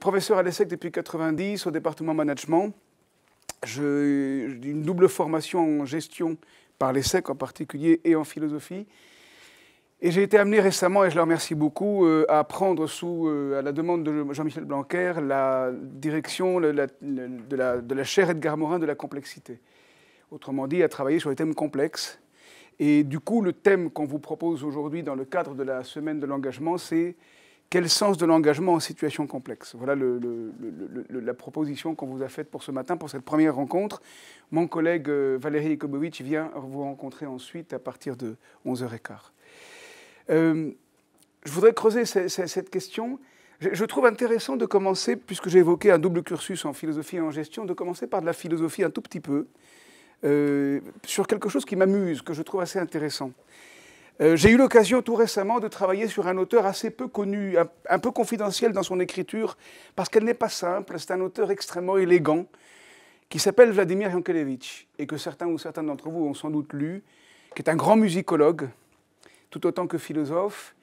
Professeur à l'ESSEC depuis 90 au département management, j'ai une double formation en gestion par l'ESSEC en particulier et en philosophie. Et j'ai été amené récemment, et je le remercie beaucoup, euh, à prendre sous, euh, à la demande de Jean-Michel Blanquer, la direction de, la, de, la, chaire Edgar Morin de la complexité. Autrement dit, à travailler sur les thèmes complexes. Et du coup, le thème qu'on vous propose aujourd'hui dans le cadre de la semaine de l'engagement, c'est quel sens de l'engagement en situation complexe Voilà la proposition qu'on vous a faite pour ce matin, pour cette première rencontre. Mon collègue euh, Valérie Nikobovitch vient vous rencontrer ensuite à partir de 11h15. Euh, je voudrais creuser cette question. Je trouve intéressant de commencer, puisque j'ai évoqué un double cursus en philosophie et en gestion, de commencer par de la philosophie un tout petit peu, euh, sur quelque chose qui m'amuse, que je trouve assez intéressant. Euh, j'ai eu l'occasion tout récemment de travailler sur un auteur assez peu connu, un, peu confidentiel dans son écriture, parce qu'elle n'est pas simple. C'est un auteur extrêmement élégant, qui s'appelle Vladimir Yankelevitch, et que certains ou certains d'entre vous ont sans doute lu, qui est un grand musicologue, tout autant que philosophe,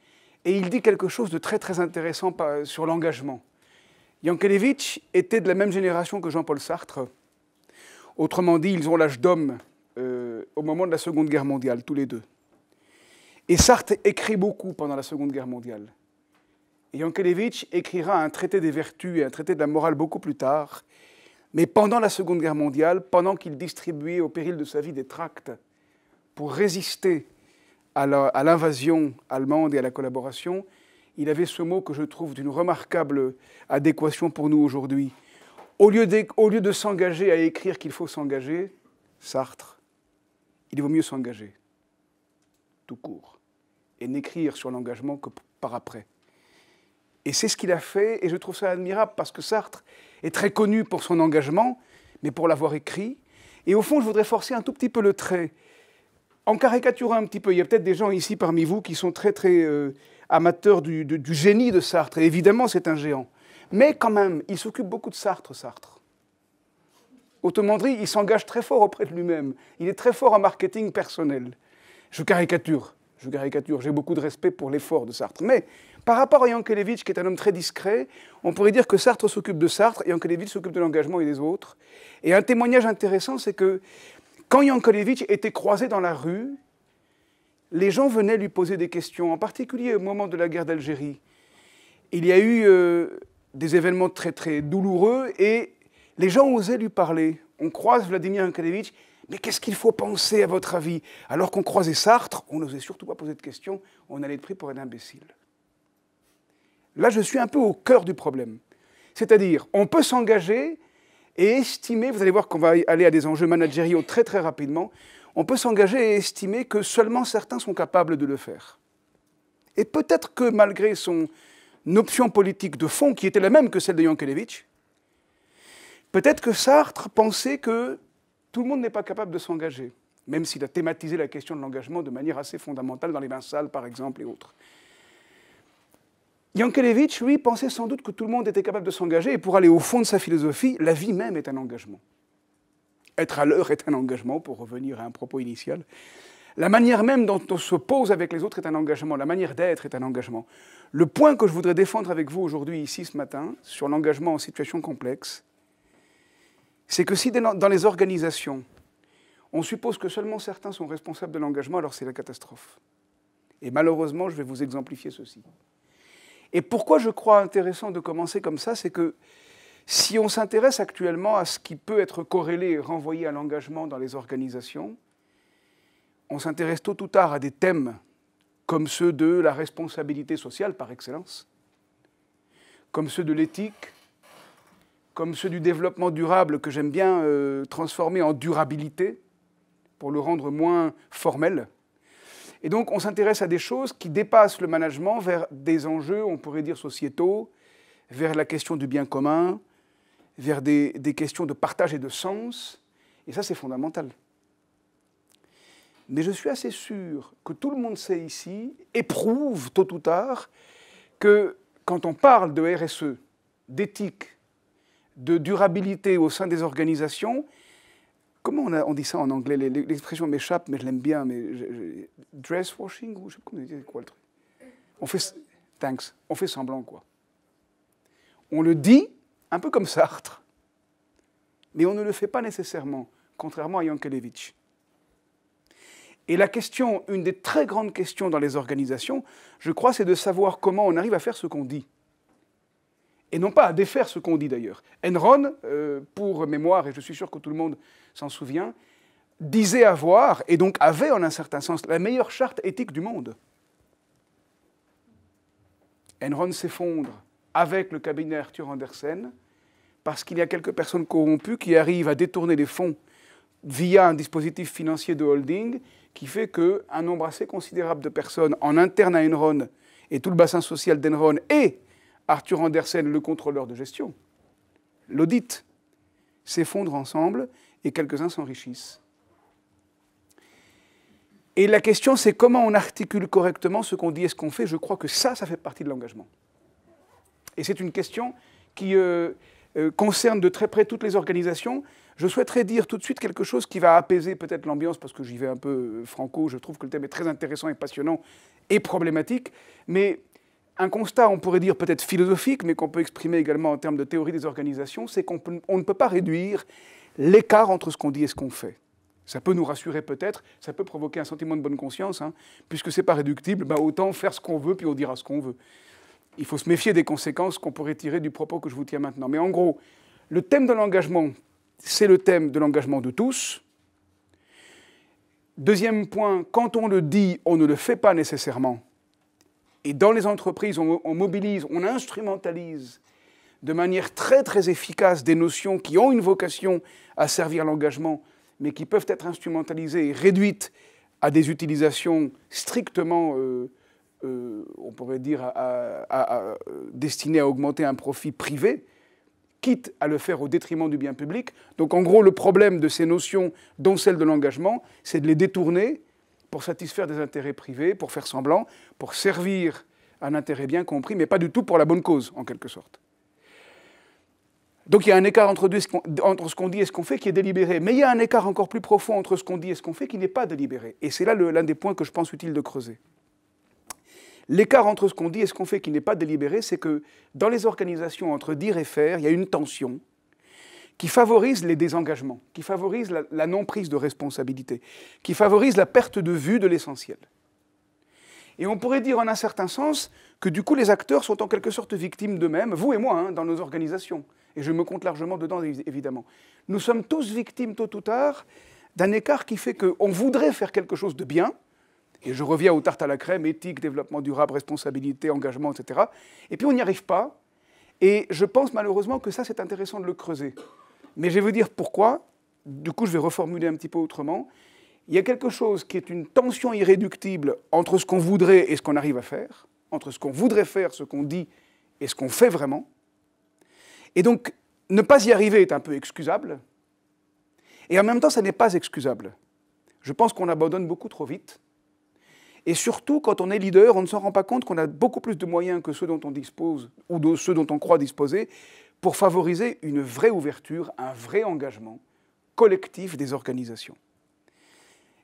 et il dit quelque chose de très très intéressant sur l'engagement. Yankelevitch était de la même génération que Jean-Paul Sartre. Autrement dit, ils ont l'âge d'homme euh, au moment de la Seconde Guerre mondiale, tous les deux. Et Sartre écrit beaucoup pendant la Seconde Guerre mondiale. Et Yankelevitch écrira un traité des vertus et un traité de la morale beaucoup plus tard. Mais pendant la Seconde Guerre mondiale, pendant qu'il distribuait au péril de sa vie des tracts pour résister à l'invasion allemande et à la collaboration, il avait ce mot que je trouve d'une remarquable adéquation pour nous aujourd'hui. Au lieu de s'engager à écrire qu'il faut s'engager, Sartre, il vaut mieux s'engager, tout court et n'écrire sur l'engagement que par après. Et c'est ce qu'il a fait, et je trouve ça admirable, parce que Sartre est très connu pour son engagement, mais pour l'avoir écrit. Et au fond, je voudrais forcer un tout petit peu le trait, en caricaturant un petit peu. Il y a peut-être des gens ici parmi vous qui sont très, très euh, amateurs du, génie de Sartre, et évidemment, c'est un géant. Mais quand même, il s'occupe beaucoup de Sartre, Sartre. Autrement il s'engage très fort auprès de lui-même. Il est très fort en marketing personnel. Je caricature je caricature, j'ai beaucoup de respect pour l'effort de Sartre. Mais par rapport à Yankelevitch, qui est un homme très discret, on pourrait dire que Sartre s'occupe de Sartre et Yankelevitch s'occupe de l'engagement et des autres. Et un témoignage intéressant, c'est que quand Yankelevitch était croisé dans la rue, les gens venaient lui poser des questions, en particulier au moment de la guerre d'Algérie. Il y a eu euh, des événements très très douloureux et les gens osaient lui parler. On croise Vladimir Yankelevitch mais qu'est-ce qu'il faut penser, à votre avis Alors qu'on croisait Sartre, on n'osait surtout pas poser de questions, on allait être pris pour un imbécile. Là, je suis un peu au cœur du problème. C'est-à-dire, on peut s'engager et estimer, vous allez voir qu'on va aller à des enjeux managériaux très très rapidement, on peut s'engager et estimer que seulement certains sont capables de le faire. Et peut-être que malgré son option politique de fond, qui était la même que celle de Yankelevich, peut-être que Sartre pensait que tout le monde n'est pas capable de s'engager, même s'il a thématisé la question de l'engagement de manière assez fondamentale dans les bains sales, par exemple, et autres. Yankelevitch, lui, pensait sans doute que tout le monde était capable de s'engager, et pour aller au fond de sa philosophie, la vie même est un engagement. Être à l'heure est un engagement, pour revenir à un propos initial. La manière même dont on se pose avec les autres est un engagement, la manière d'être est un engagement. Le point que je voudrais défendre avec vous aujourd'hui, ici, ce matin, sur l'engagement en situation complexe, c'est que si dans les organisations, on suppose que seulement certains sont responsables de l'engagement, alors c'est la catastrophe. Et malheureusement, je vais vous exemplifier ceci. Et pourquoi je crois intéressant de commencer comme ça, c'est que si on s'intéresse actuellement à ce qui peut être corrélé et renvoyé à l'engagement dans les organisations, on s'intéresse tôt ou tard à des thèmes comme ceux de la responsabilité sociale par excellence, comme ceux de l'éthique, comme ceux du développement durable que j'aime bien euh, transformer en durabilité pour le rendre moins formel. Et donc on s'intéresse à des choses qui dépassent le management vers des enjeux, on pourrait dire sociétaux, vers la question du bien commun, vers des, questions de partage et de sens. Et ça, c'est fondamental. Mais je suis assez sûr que tout le monde sait ici, éprouve tôt ou tard, que quand on parle de RSE, d'éthique, de durabilité au sein des organisations. Comment on, dit ça en anglais L'expression m'échappe, mais je l'aime bien. Mais dress washing ou je sais pas comment on dit, quoi le truc. On fait thanks, on fait semblant quoi. On le dit un peu comme Sartre, mais on ne le fait pas nécessairement, contrairement à Yankelevitch. Et la question, une des très grandes questions dans les organisations, je crois, c'est de savoir comment on arrive à faire ce qu'on dit et non pas à défaire ce qu'on dit d'ailleurs. Enron, euh, pour mémoire, et je suis sûr que tout le monde s'en souvient, disait avoir, et donc avait en un certain sens, la meilleure charte éthique du monde. Enron s'effondre avec le cabinet Arthur Andersen, parce qu'il y a quelques personnes corrompues qui arrivent à détourner les fonds via un dispositif financier de holding qui fait qu'un nombre assez considérable de personnes en interne à Enron et tout le bassin social d'Enron et Arthur Andersen, le contrôleur de gestion, l'audit, s'effondrent ensemble et quelques-uns s'enrichissent. Et la question, c'est comment on articule correctement ce qu'on dit et ce qu'on fait. Je crois que ça, ça fait partie de l'engagement. Et c'est une question qui euh, euh, concerne de très près toutes les organisations. Je souhaiterais dire tout de suite quelque chose qui va apaiser peut-être l'ambiance, parce que j'y vais un peu euh, franco, je trouve que le thème est très intéressant et passionnant et problématique, mais un constat, on pourrait dire peut-être philosophique, mais qu'on peut exprimer également en termes de théorie des organisations, c'est qu'on ne peut pas réduire l'écart entre ce qu'on dit et ce qu'on fait. Ça peut nous rassurer peut-être, ça peut provoquer un sentiment de bonne conscience, hein. puisque puisque n'est pas réductible, bah autant faire ce qu'on veut, puis on dira ce qu'on veut. Il faut se méfier des conséquences qu'on pourrait tirer du propos que je vous tiens maintenant. Mais en gros, le thème de l'engagement, c'est le thème de l'engagement de tous. Deuxième point, quand on le dit, on ne le fait pas nécessairement. Et dans les entreprises, on, mobilise, on instrumentalise de manière très très efficace des notions qui ont une vocation à servir l'engagement, mais qui peuvent être instrumentalisées et réduites à des utilisations strictement, euh, euh, on pourrait dire, destinées à augmenter un profit privé, quitte à le faire au détriment du bien public. Donc en gros, le problème de ces notions, dont celle de l'engagement, c'est de les détourner pour satisfaire des intérêts privés, pour faire semblant, pour servir un intérêt bien compris, mais pas du tout pour la bonne cause, en quelque sorte. Donc il y a un écart entre, ce qu'on dit et ce qu'on fait qui est délibéré. Mais il y a un écart encore plus profond entre ce qu'on dit et ce qu'on fait qui n'est pas délibéré. Et c'est là l'un des points que je pense utile de creuser. L'écart entre ce qu'on dit et ce qu'on fait qui n'est pas délibéré, c'est que dans les organisations entre dire et faire, il y a une tension qui favorise les désengagements, qui favorise la, non-prise de responsabilité, qui favorise la perte de vue de l'essentiel. Et on pourrait dire en un certain sens que du coup les acteurs sont en quelque sorte victimes d'eux-mêmes, vous et moi, hein, dans nos organisations, et je me compte largement dedans évidemment. Nous sommes tous victimes tôt ou tard d'un écart qui fait qu'on voudrait faire quelque chose de bien, et je reviens aux tartes à la crème, éthique, développement durable, responsabilité, engagement, etc. Et puis on n'y arrive pas, et je pense malheureusement que ça c'est intéressant de le creuser. Mais je vais vous dire pourquoi. Du coup, je vais reformuler un petit peu autrement. Il y a quelque chose qui est une tension irréductible entre ce qu'on voudrait et ce qu'on arrive à faire, entre ce qu'on voudrait faire, ce qu'on dit et ce qu'on fait vraiment. Et donc, ne pas y arriver est un peu excusable. Et en même temps, ça n'est pas excusable. Je pense qu'on abandonne beaucoup trop vite. Et surtout, quand on est leader, on ne s'en rend pas compte qu'on a beaucoup plus de moyens que ceux dont on dispose ou de ceux dont on croit disposer pour favoriser une vraie ouverture, un vrai engagement collectif des organisations.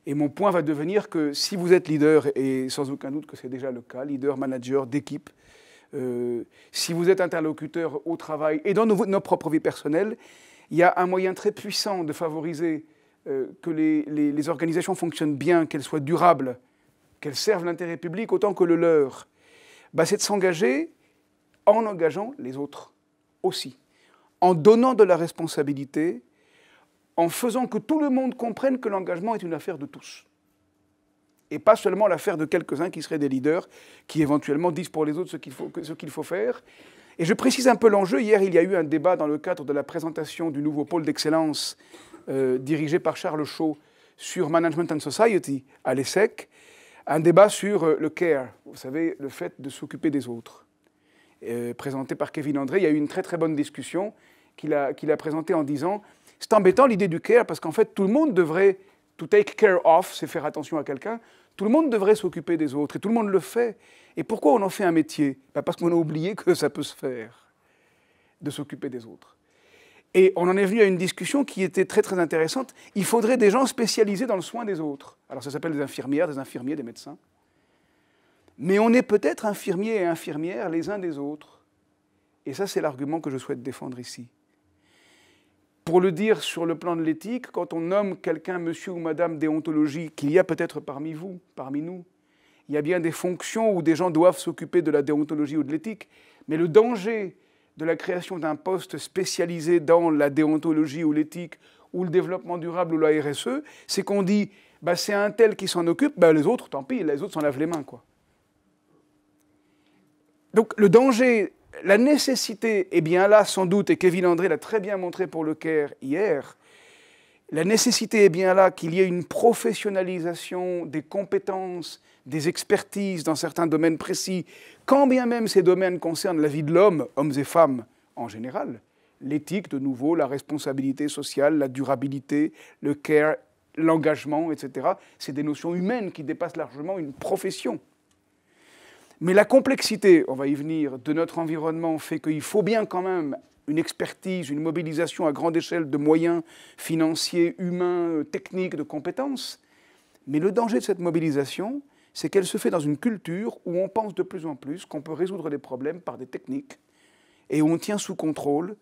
Et mon point va devenir que si vous êtes leader, et sans aucun doute que c'est déjà le cas, leader, manager d'équipe, euh, si vous êtes interlocuteur au travail et dans nos, propres vies personnelles, il y a un moyen très puissant de favoriser euh, que les, organisations fonctionnent bien, qu'elles soient durables, qu'elles servent l'intérêt public autant que le leur, bah, c'est de s'engager en engageant les autres aussi, en donnant de la responsabilité, en faisant que tout le monde comprenne que l'engagement est une affaire de tous. Et pas seulement l'affaire de quelques-uns qui seraient des leaders, qui éventuellement disent pour les autres ce qu'il faut, faire. Et je précise un peu l'enjeu. Hier, il y a eu un débat dans le cadre de la présentation du nouveau pôle d'excellence euh, dirigé par Charles Shaw sur Management and Society à l'ESSEC, un débat sur euh, le care, vous savez, le fait de s'occuper des autres. Euh, présenté par Kevin André. Il y a eu une très très bonne discussion qu'il a, qu'il a présentée en disant c'est embêtant l'idée du care parce qu'en fait tout le monde devrait to take care of, c'est faire attention à quelqu'un. Tout le monde devrait s'occuper des autres et tout le monde le fait. Et pourquoi on en fait un métier bah, Parce qu'on a oublié que ça peut se faire, de s'occuper des autres. Et on en est venu à une discussion qui était très très intéressante. Il faudrait des gens spécialisés dans le soin des autres. Alors ça s'appelle des infirmières, des infirmiers, des médecins. Mais on est peut-être infirmier et infirmières les uns des autres. Et ça, c'est l'argument que je souhaite défendre ici. Pour le dire sur le plan de l'éthique, quand on nomme quelqu'un monsieur ou madame déontologie, qu'il y a peut-être parmi vous, parmi nous, il y a bien des fonctions où des gens doivent s'occuper de la déontologie ou de l'éthique, mais le danger de la création d'un poste spécialisé dans la déontologie ou l'éthique ou le développement durable ou la RSE, c'est qu'on dit bah, c'est un tel qui s'en occupe, bah, les autres, tant pis, les autres s'en lavent les mains. quoi donc le danger, la nécessité est bien là sans doute, et Kevin André l'a très bien montré pour le Caire hier, la nécessité est bien là qu'il y ait une professionnalisation des compétences, des expertises dans certains domaines précis, quand bien même ces domaines concernent la vie de l'homme, hommes et femmes en général. L'éthique, de nouveau, la responsabilité sociale, la durabilité, le care, l'engagement, etc. C'est des notions humaines qui dépassent largement une profession. Mais la complexité, on va y venir, de notre environnement fait qu'il faut bien quand même une expertise, une mobilisation à grande échelle de moyens financiers, humains, euh, techniques, de compétences. Mais le danger de cette mobilisation, c'est qu'elle se fait dans une culture où on pense de plus en plus qu'on peut résoudre des problèmes par des techniques et où on tient sous contrôle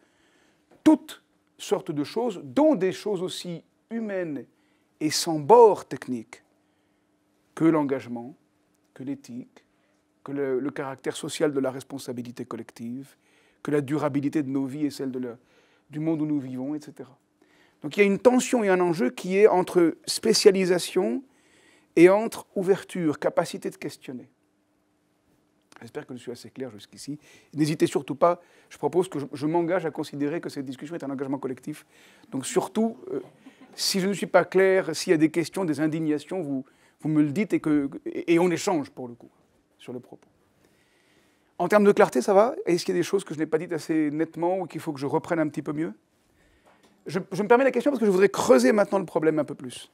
toutes sortes de choses, dont des choses aussi humaines et sans bord technique que l'engagement, que l'éthique, que le, caractère social de la responsabilité collective, que la durabilité de nos vies et celle de du monde où nous vivons, etc. Donc il y a une tension et un enjeu qui est entre spécialisation et entre ouverture, capacité de questionner. J'espère que je suis assez clair jusqu'ici. N'hésitez surtout pas, je propose que je, m'engage à considérer que cette discussion est un engagement collectif. Donc surtout, euh, si je ne suis pas clair, s'il y a des questions, des indignations, vous, vous me le dites et, que, et on échange pour le coup sur le propos. En termes de clarté, ça va Est-ce qu'il y a des choses que je n'ai pas dites assez nettement ou qu'il faut que je reprenne un petit peu mieux je, me permets la question parce que je voudrais creuser maintenant le problème un peu plus.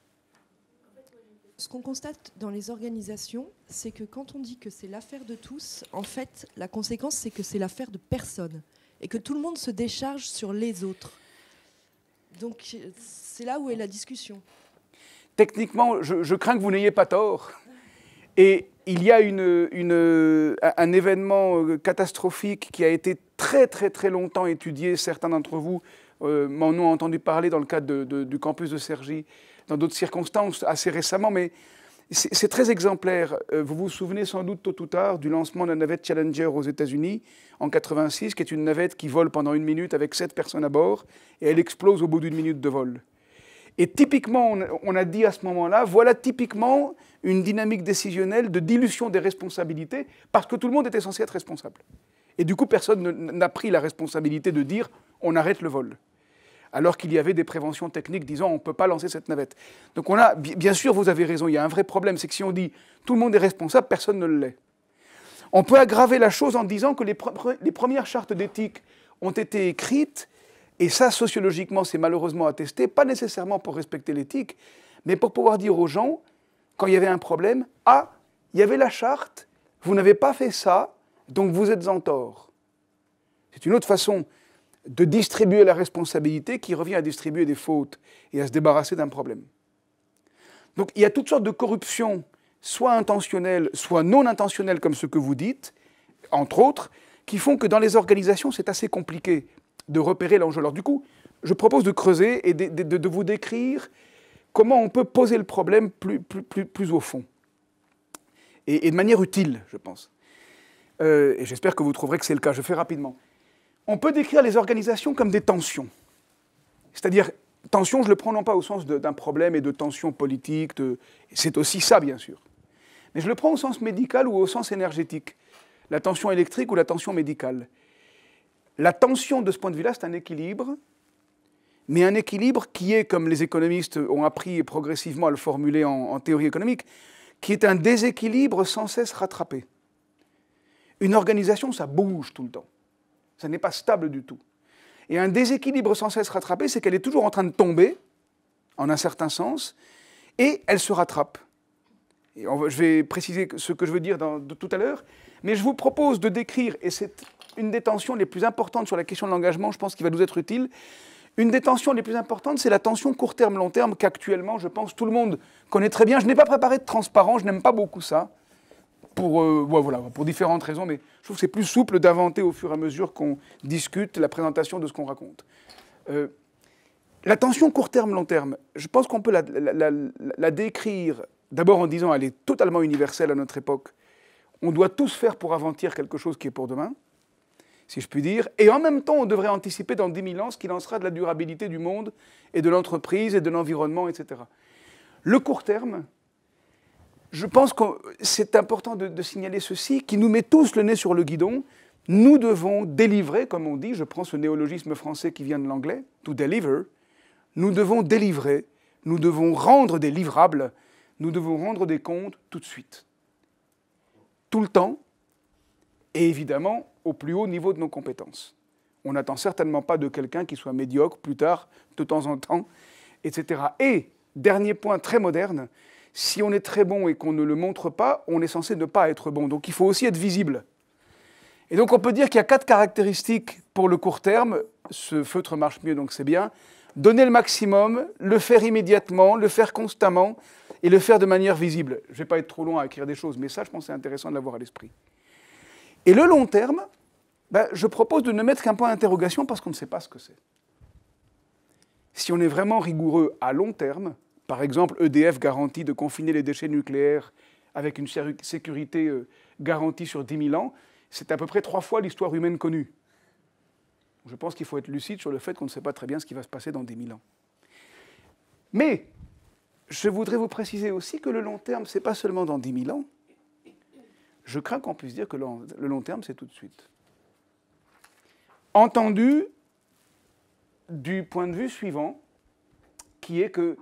Ce qu'on constate dans les organisations, c'est que quand on dit que c'est l'affaire de tous, en fait, la conséquence, c'est que c'est l'affaire de personne et que tout le monde se décharge sur les autres. Donc, c'est là où est la discussion. Techniquement, je crains que vous n'ayez pas tort. Et il y a une, un événement euh, catastrophique qui a été très très très longtemps étudié. Certains d'entre vous euh, m'en ont entendu parler dans le cadre du campus de Cergy, dans d'autres circonstances assez récemment, mais c'est très exemplaire. Euh, vous vous souvenez sans doute tôt ou tard du lancement de la navette Challenger aux États-Unis en 86, qui est une navette qui vole pendant une minute avec sept personnes à bord et elle explose au bout d'une minute de vol. Et typiquement, on a dit à ce moment-là, voilà typiquement une dynamique décisionnelle de dilution des responsabilités parce que tout le monde était censé être responsable. Et du coup, personne n'a pris la responsabilité de dire on arrête le vol. Alors qu'il y avait des préventions techniques disant on ne peut pas lancer cette navette. Donc on a, bien sûr, vous avez raison, il y a un vrai problème, c'est que si on dit tout le monde est responsable, personne ne l'est. On peut aggraver la chose en disant que les, les premières chartes d'éthique ont été écrites, et ça sociologiquement c'est malheureusement attesté, pas nécessairement pour respecter l'éthique, mais pour pouvoir dire aux gens, quand il y avait un problème, ah, il y avait la charte, vous n'avez pas fait ça, donc vous êtes en tort. C'est une autre façon de distribuer la responsabilité qui revient à distribuer des fautes et à se débarrasser d'un problème. Donc il y a toutes sortes de corruptions, soit intentionnelles, soit non intentionnelles, comme ce que vous dites, entre autres, qui font que dans les organisations, c'est assez compliqué de repérer l'enjeu. Alors du coup, je propose de creuser et de, de vous décrire comment on peut poser le problème plus, plus, plus, au fond et, de manière utile, je pense. Euh, et j'espère que vous trouverez que c'est le cas. Je fais rapidement. On peut décrire les organisations comme des tensions. C'est-à-dire, tension, je le prends non pas au sens d'un problème et de tension politique, c'est aussi ça, bien sûr. Mais je le prends au sens médical ou au sens énergétique. La tension électrique ou la tension médicale. La tension, de ce point de vue-là, c'est un équilibre mais un équilibre qui est, comme les économistes ont appris progressivement à le formuler en, théorie économique, qui est un déséquilibre sans cesse rattrapé. Une organisation, ça bouge tout le temps. Ça n'est pas stable du tout. Et un déséquilibre sans cesse rattrapé, c'est qu'elle est toujours en train de tomber, en un certain sens, et elle se rattrape. je vais préciser ce que je veux dire tout à l'heure, mais je vous propose de décrire, et c'est une des tensions les plus importantes sur la question de l'engagement, je pense, qu'il va nous être utile, une des tensions les plus importantes, c'est la tension court terme-long terme, qu'actuellement, je pense, tout le monde connaît très bien. Je n'ai pas préparé de transparent, je n'aime pas beaucoup ça, pour, euh, voilà, pour différentes raisons, mais je trouve que c'est plus souple d'inventer au fur et à mesure qu'on discute la présentation de ce qu'on raconte. Euh, la tension court terme-long terme, je pense qu'on peut la, décrire d'abord en disant elle est totalement universelle à notre époque. On doit tous faire pour inventer quelque chose qui est pour demain si je puis dire. Et en même temps, on devrait anticiper dans 10 000 ans ce qu'il en sera de la durabilité du monde et de l'entreprise et de l'environnement, etc. Le court terme, je pense que c'est important de, signaler ceci, qui nous met tous le nez sur le guidon. Nous devons délivrer, comme on dit, je prends ce néologisme français qui vient de l'anglais, to deliver. Nous devons délivrer, nous devons rendre des livrables, nous devons rendre des comptes tout de suite, tout le temps, et évidemment au plus haut niveau de nos compétences. On n'attend certainement pas de quelqu'un qui soit médiocre plus tard, de temps en temps, etc. Et, dernier point très moderne, si on est très bon et qu'on ne le montre pas, on est censé ne pas être bon. Donc il faut aussi être visible. Et donc on peut dire qu'il y a quatre caractéristiques pour le court terme. Ce feutre marche mieux, donc c'est bien. Donner le maximum, le faire immédiatement, le faire constamment et le faire de manière visible. Je ne vais pas être trop long à écrire des choses, mais ça, je pense, c'est intéressant de l'avoir à l'esprit. Et le long terme, ben, je propose de ne mettre qu'un point d'interrogation parce qu'on ne sait pas ce que c'est. Si on est vraiment rigoureux à long terme, par exemple, EDF garantit de confiner les déchets nucléaires avec une sécurité euh, garantie sur 10 000 ans, c'est à peu près trois fois l'histoire humaine connue. Je pense qu'il faut être lucide sur le fait qu'on ne sait pas très bien ce qui va se passer dans 10 000 ans. Mais je voudrais vous préciser aussi que le long terme, ce n'est pas seulement dans 10 000 ans, je crains qu'on puisse dire que le long terme, c'est tout de suite. Entendu du point de vue suivant, qui est que,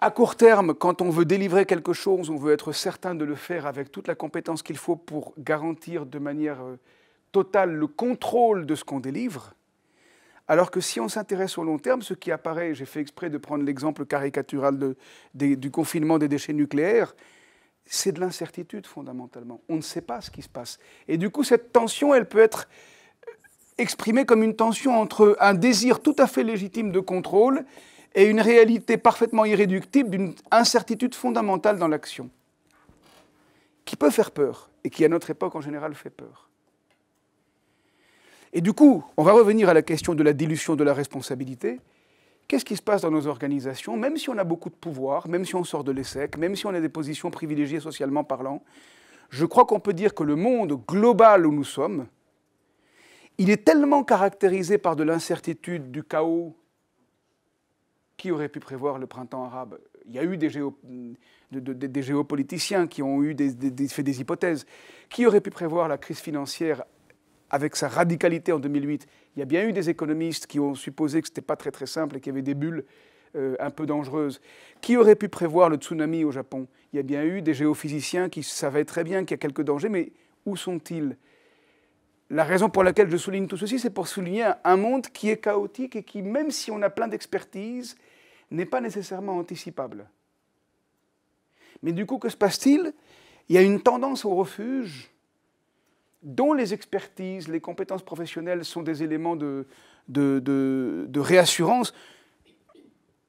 à court terme, quand on veut délivrer quelque chose, on veut être certain de le faire avec toute la compétence qu'il faut pour garantir de manière euh, totale le contrôle de ce qu'on délivre. Alors que si on s'intéresse au long terme, ce qui apparaît, j'ai fait exprès de prendre l'exemple caricatural du confinement des déchets nucléaires, c'est de l'incertitude fondamentalement. On ne sait pas ce qui se passe. Et du coup, cette tension, elle peut être exprimée comme une tension entre un désir tout à fait légitime de contrôle et une réalité parfaitement irréductible d'une incertitude fondamentale dans l'action, qui peut faire peur et qui à notre époque en général fait peur. Et du coup, on va revenir à la question de la dilution de la responsabilité. Qu'est-ce qui se passe dans nos organisations Même si on a beaucoup de pouvoir, même si on sort de l'ESSEC, même si on a des positions privilégiées socialement parlant, je crois qu'on peut dire que le monde global où nous sommes, il est tellement caractérisé par de l'incertitude, du chaos. Qui aurait pu prévoir le printemps arabe Il y a eu des, géopoliticiens qui ont eu des, fait des hypothèses. Qui aurait pu prévoir la crise financière avec sa radicalité en 2008. Il y a bien eu des économistes qui ont supposé que ce n'était pas très très simple et qu'il y avait des bulles euh, un peu dangereuses. Qui aurait pu prévoir le tsunami au Japon Il y a bien eu des géophysiciens qui savaient très bien qu'il y a quelques dangers, mais où sont-ils La raison pour laquelle je souligne tout ceci, c'est pour souligner un monde qui est chaotique et qui, même si on a plein d'expertise, n'est pas nécessairement anticipable. Mais du coup, que se passe-t-il Il y a une tendance au refuge dont les expertises, les compétences professionnelles sont des éléments de, réassurance,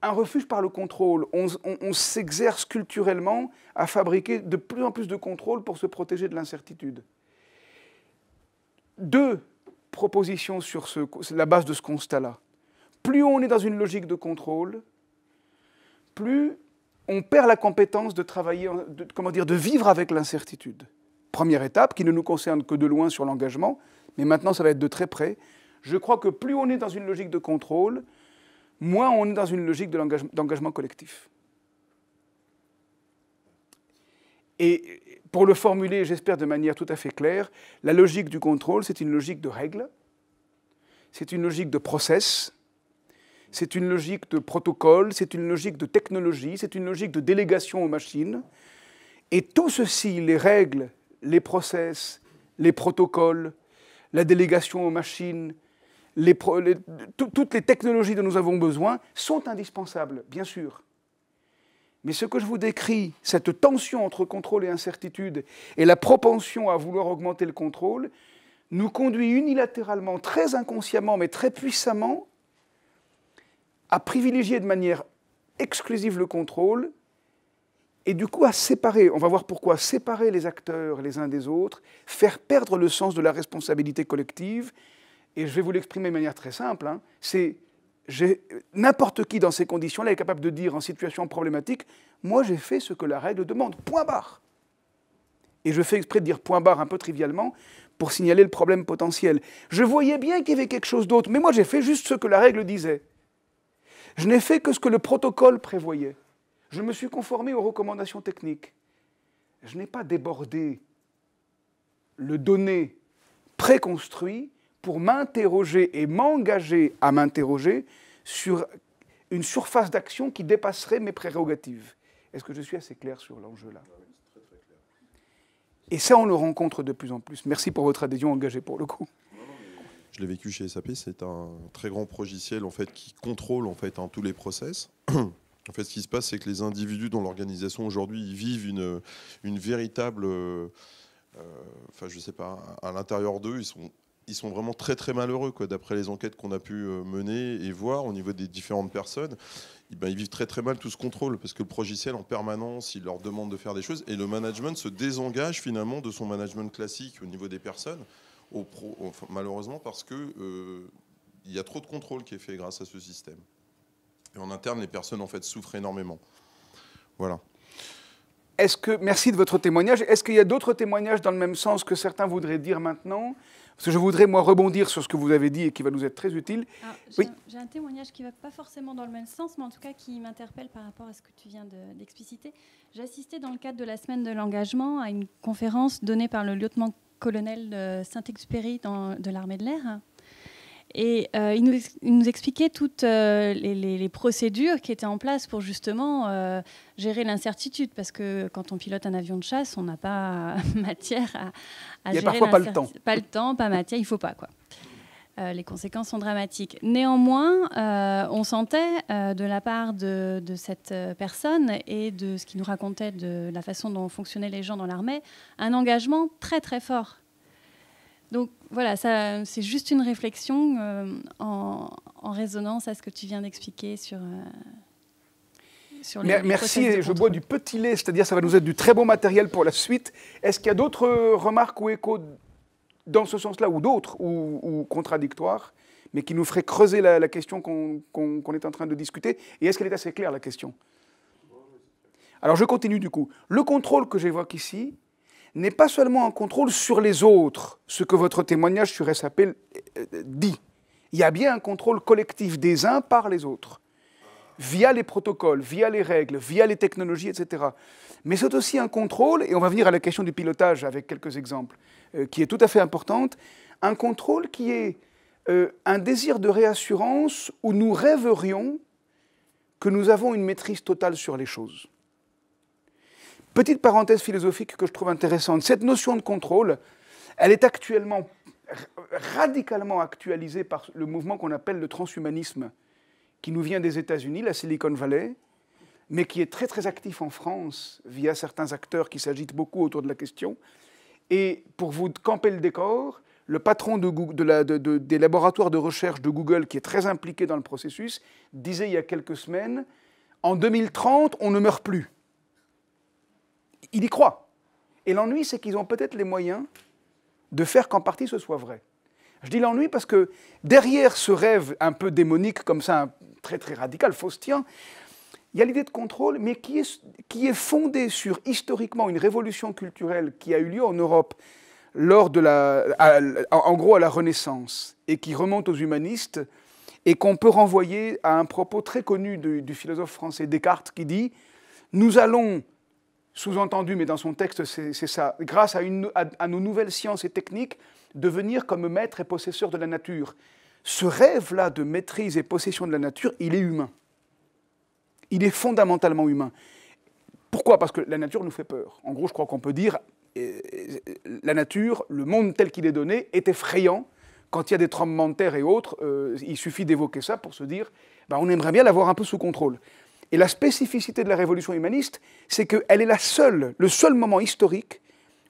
un refuge par le contrôle. On, s'exerce culturellement à fabriquer de plus en plus de contrôles pour se protéger de l'incertitude. Deux propositions sur ce, la base de ce constat-là. Plus on est dans une logique de contrôle, plus on perd la compétence de travailler, comment dire, de vivre avec l'incertitude. Première étape qui ne nous concerne que de loin sur l'engagement, mais maintenant ça va être de très près. Je crois que plus on est dans une logique de contrôle, moins on est dans une logique d'engagement collectif. Et pour le formuler, j'espère, de manière tout à fait claire, la logique du contrôle, c'est une logique de règles, c'est une logique de process, c'est une logique de protocole, c'est une logique de technologie, c'est une logique de délégation aux machines. Et tout ceci, les règles, les process, les protocoles, la délégation aux machines, toutes les technologies dont nous avons besoin sont indispensables, bien sûr. Mais ce que je vous décris, cette tension entre contrôle et incertitude et la propension à vouloir augmenter le contrôle, nous conduit unilatéralement, très inconsciemment, mais très puissamment, à privilégier de manière exclusive le contrôle et du coup à séparer, on va voir pourquoi, séparer les acteurs les uns des autres, faire perdre le sens de la responsabilité collective, et je vais vous l'exprimer de manière très simple, hein. c'est n'importe qui dans ces conditions-là est capable de dire en situation problématique, moi j'ai fait ce que la règle demande, point barre. Et je fais exprès de dire point barre un peu trivialement pour signaler le problème potentiel. Je voyais bien qu'il y avait quelque chose d'autre, mais moi j'ai fait juste ce que la règle disait. Je n'ai fait que ce que le protocole prévoyait. Je me suis conformé aux recommandations techniques. Je n'ai pas débordé le donné préconstruit pour m'interroger et m'engager à m'interroger sur une surface d'action qui dépasserait mes prérogatives. Est-ce que je suis assez clair sur l'enjeu là ah Et ça, on le rencontre de plus en plus. Merci pour votre adhésion engagée pour le coup. Je l'ai vécu chez SAP, c'est un très grand logiciel en fait qui contrôle en fait hein, tous les process. En fait, ce qui se passe, c'est que les individus dans l'organisation aujourd'hui, ils vivent une, véritable, euh, enfin, je sais pas, à l'intérieur d'eux, ils sont ils vraiment très très malheureux, quoi. D'après les enquêtes qu'on a pu euh, mener et voir au niveau des différentes personnes, eh ben, ils vivent très très mal tout ce contrôle parce que le progiciel en permanence, il leur demande de faire des choses et le management se désengage finalement de son management classique au niveau des personnes, malheureusement parce que euh, il y a trop de contrôle qui est fait grâce à ce système. Et en interne, les personnes en fait souffrent énormément. Voilà. Est-ce que, merci de votre témoignage. Est-ce qu'il y a d'autres témoignages dans le même sens que certains voudraient dire maintenant Parce que je voudrais, moi, rebondir sur ce que vous avez dit et qui va nous être très utile. Ah, oui. J'ai un témoignage qui ne va pas forcément dans le même sens, mais en tout cas qui m'interpelle par rapport à ce que tu viens d'expliciter. J'assistais dans le cadre de la semaine de l'engagement à une conférence donnée par le lieutenant-colonel Saint-Exupéry de l'armée de l'air et euh, il, nous expliquait toutes euh, les, procédures qui étaient en place pour justement euh, gérer l'incertitude, parce que quand on pilote un avion de chasse, on n'a pas matière à, à il n'y gérer. parfois pas le temps. Pas le temps, pas matière, il ne faut pas quoi. les conséquences sont dramatiques. Néanmoins, on sentait de la part de, de, cette personne et de ce qu'il nous racontait de la façon dont fonctionnaient les gens dans l'armée, un engagement très très fort donc voilà, c'est juste une réflexion euh, en, résonance à ce que tu viens d'expliquer sur, euh, les Merci, je bois du petit lait, c'est-à-dire ça va nous être du très bon matériel pour la suite. Est-ce qu'il y a d'autres remarques ou échos dans ce sens-là, ou d'autres, ou, contradictoires, mais qui nous feraient creuser la, question qu'on est en train de discuter Et est-ce qu'elle est assez claire, la question alors je continue du coup. Le contrôle que j'évoque ici, n'est pas seulement un contrôle sur les autres, ce que votre témoignage sur SAP euh, dit. Il y a bien un contrôle collectif des uns par les autres, via les protocoles, via les règles, via les technologies, etc. Mais c'est aussi un contrôle, et on va venir à la question du pilotage avec quelques exemples, euh, qui est tout à fait importante, un contrôle qui est euh, un désir de réassurance où nous rêverions que nous avons une maîtrise totale sur les choses. Petite parenthèse philosophique que je trouve intéressante. Cette notion de contrôle, elle est actuellement radicalement actualisée par le mouvement qu'on appelle le transhumanisme, qui nous vient des États-Unis, la Silicon Valley, mais qui est très très actif en France via certains acteurs qui s'agitent beaucoup autour de la question. Et pour vous camper le décor, le patron des laboratoires de recherche de Google, qui est très impliqué dans le processus, disait il y a quelques semaines, en 2030, on ne meurt plus il y croit. Et l'ennui, c'est qu'ils ont peut-être les moyens de faire qu'en partie ce soit vrai. Je dis l'ennui parce que derrière ce rêve un peu démonique, comme ça, très très radical, faustien, il y a l'idée de contrôle, mais qui est, fondée sur historiquement une révolution culturelle qui a eu lieu en Europe lors de la, en gros à la Renaissance, et qui remonte aux humanistes, et qu'on peut renvoyer à un propos très connu du philosophe français Descartes qui dit Nous allons sous-entendu, mais dans son texte, c'est ça, grâce à, une, à, nos nouvelles sciences et techniques, devenir comme maître et possesseur de la nature. Ce rêve-là de maîtrise et possession de la nature, il est humain. Il est fondamentalement humain. Pourquoi Parce que la nature nous fait peur. En gros, je crois qu'on peut dire, euh, euh, la nature, le monde tel qu'il est donné, est effrayant. Quand il y a des tremblements de terre et autres, euh, il suffit d'évoquer ça pour se dire, bah, on aimerait bien l'avoir un peu sous contrôle. Et la spécificité de la révolution humaniste, c'est qu'elle est la seule, le seul moment historique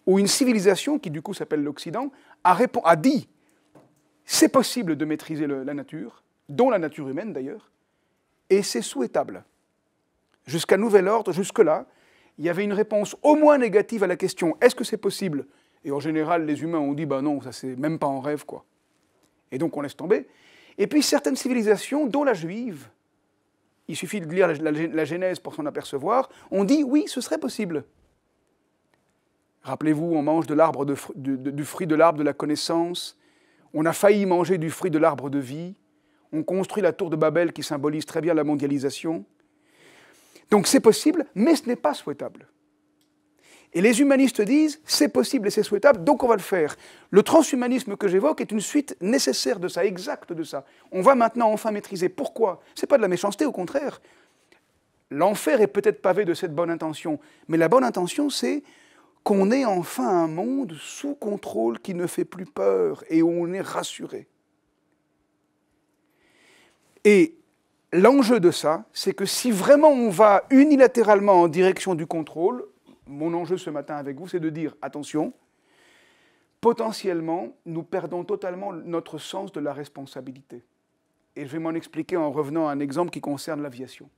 où une civilisation, qui du coup s'appelle l'Occident, a, a, dit c'est possible de maîtriser la nature, dont la nature humaine d'ailleurs, et c'est souhaitable. Jusqu'à nouvel ordre, jusque-là, il y avait une réponse au moins négative à la question est-ce que c'est possible Et en général, les humains ont dit bah non, ça c'est même pas en rêve quoi. Et donc on laisse tomber. Et puis certaines civilisations, dont la juive, il suffit de lire la, Genèse pour s'en apercevoir, on dit oui, ce serait possible. Rappelez-vous, on mange de l'arbre du fruit de l'arbre de la connaissance, on a failli manger du fruit de l'arbre de vie, on construit la tour de Babel qui symbolise très bien la mondialisation. Donc c'est possible, mais ce n'est pas souhaitable. Et les humanistes disent, c'est possible et c'est souhaitable, donc on va le faire. Le transhumanisme que j'évoque est une suite nécessaire de ça, exacte de ça. On va maintenant enfin maîtriser. Pourquoi C'est pas de la méchanceté, au contraire. L'enfer est peut-être pavé de cette bonne intention, mais la bonne intention, c'est qu'on ait enfin un monde sous contrôle qui ne fait plus peur et où on est rassuré. Et l'enjeu de ça, c'est que si vraiment on va unilatéralement en direction du contrôle, mon enjeu ce matin avec vous, c'est de dire, attention, potentiellement, nous perdons totalement notre sens de la responsabilité. Et je vais m'en expliquer en revenant à un exemple qui concerne l'aviation.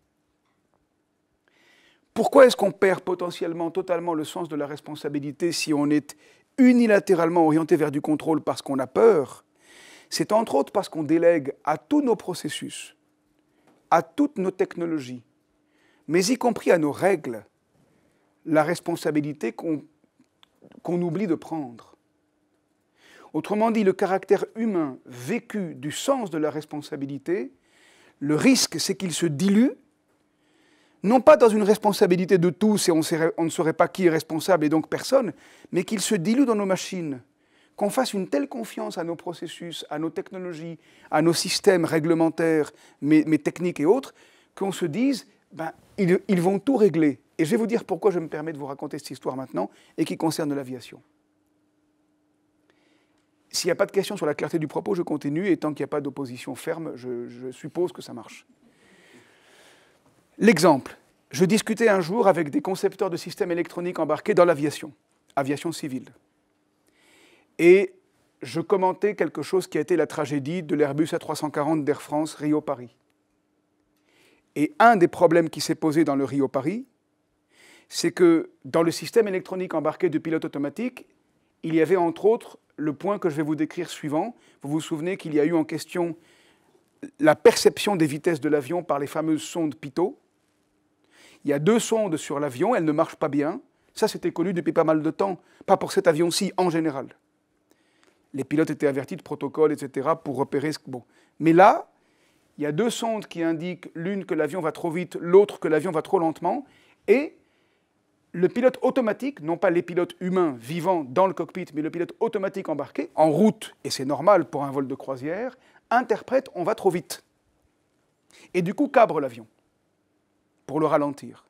Pourquoi est-ce qu'on perd potentiellement totalement le sens de la responsabilité si on est unilatéralement orienté vers du contrôle parce qu'on a peur C'est entre autres parce qu'on délègue à tous nos processus, à toutes nos technologies, mais y compris à nos règles, la responsabilité qu'on oublie de prendre. Autrement dit, le caractère humain vécu du sens de la responsabilité, le risque, c'est qu'il se dilue, non pas dans une responsabilité de tous et on, ne saurait pas qui est responsable et donc personne, mais qu'il se dilue dans nos machines, qu'on fasse une telle confiance à nos processus, à nos technologies, à nos systèmes réglementaires, mais, mais techniques et autres, qu'on se dise, ben, ils vont tout régler. Et je vais vous dire pourquoi je me permets de vous raconter cette histoire maintenant et qui concerne l'aviation. S'il n'y a pas de question sur la clarté du propos, je continue et tant qu'il n'y a pas d'opposition ferme, je, je, suppose que ça marche. L'exemple. Je discutais un jour avec des concepteurs de systèmes électroniques embarqués dans l'aviation, aviation civile. Et je commentais quelque chose qui a été la tragédie de l'Airbus A340 d'Air France Rio-Paris. Et un des problèmes qui s'est posé dans le Rio-Paris, c'est que dans le système électronique embarqué de pilote automatique, il y avait entre autres le point que je vais vous décrire suivant. Vous vous souvenez qu'il y a eu en question la perception des vitesses de l'avion par les fameuses sondes pitot. Il y a deux sondes sur l'avion, elles ne marchent pas bien. Ça, c'était connu depuis pas mal de temps, pas pour cet avion-ci en général. Les pilotes étaient avertis de protocoles, etc., pour repérer ce bon. Mais là, il y a deux sondes qui indiquent l'une que l'avion va trop vite, l'autre que l'avion va trop lentement, et le pilote automatique, non pas les pilotes humains vivants dans le cockpit, mais le pilote automatique embarqué, en route, et c'est normal pour un vol de croisière, interprète on va trop vite. Et du coup cabre l'avion pour le ralentir.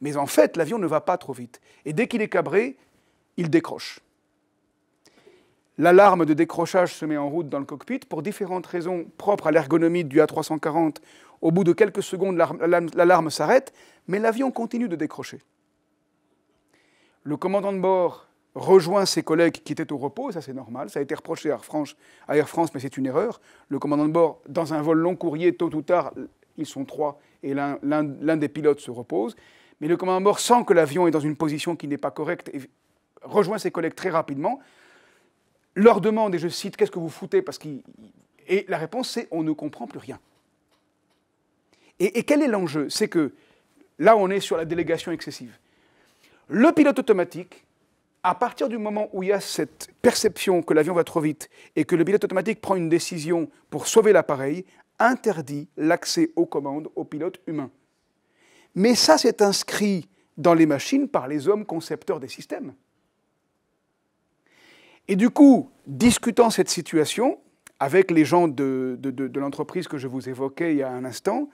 Mais en fait, l'avion ne va pas trop vite. Et dès qu'il est cabré, il décroche. L'alarme de décrochage se met en route dans le cockpit pour différentes raisons propres à l'ergonomie du A340. Au bout de quelques secondes, l'alarme s'arrête, mais l'avion continue de décrocher le commandant de bord rejoint ses collègues qui étaient au repos, ça c'est normal, ça a été reproché à Air France, mais c'est une erreur. Le commandant de bord, dans un vol long courrier, tôt ou tard, ils sont trois et l'un des pilotes se repose. Mais le commandant de bord sent que l'avion est dans une position qui n'est pas correcte et rejoint ses collègues très rapidement, leur demande, et je cite, qu'est-ce que vous foutez parce Et la réponse c'est on ne comprend plus rien. et quel est l'enjeu C'est que là on est sur la délégation excessive. Le pilote automatique, à partir du moment où il y a cette perception que l'avion va trop vite et que le pilote automatique prend une décision pour sauver l'appareil, interdit l'accès aux commandes au pilote humain. Mais ça, c'est inscrit dans les machines par les hommes concepteurs des systèmes. Et du coup, discutant cette situation avec les gens de l'entreprise que je vous évoquais il y a un instant,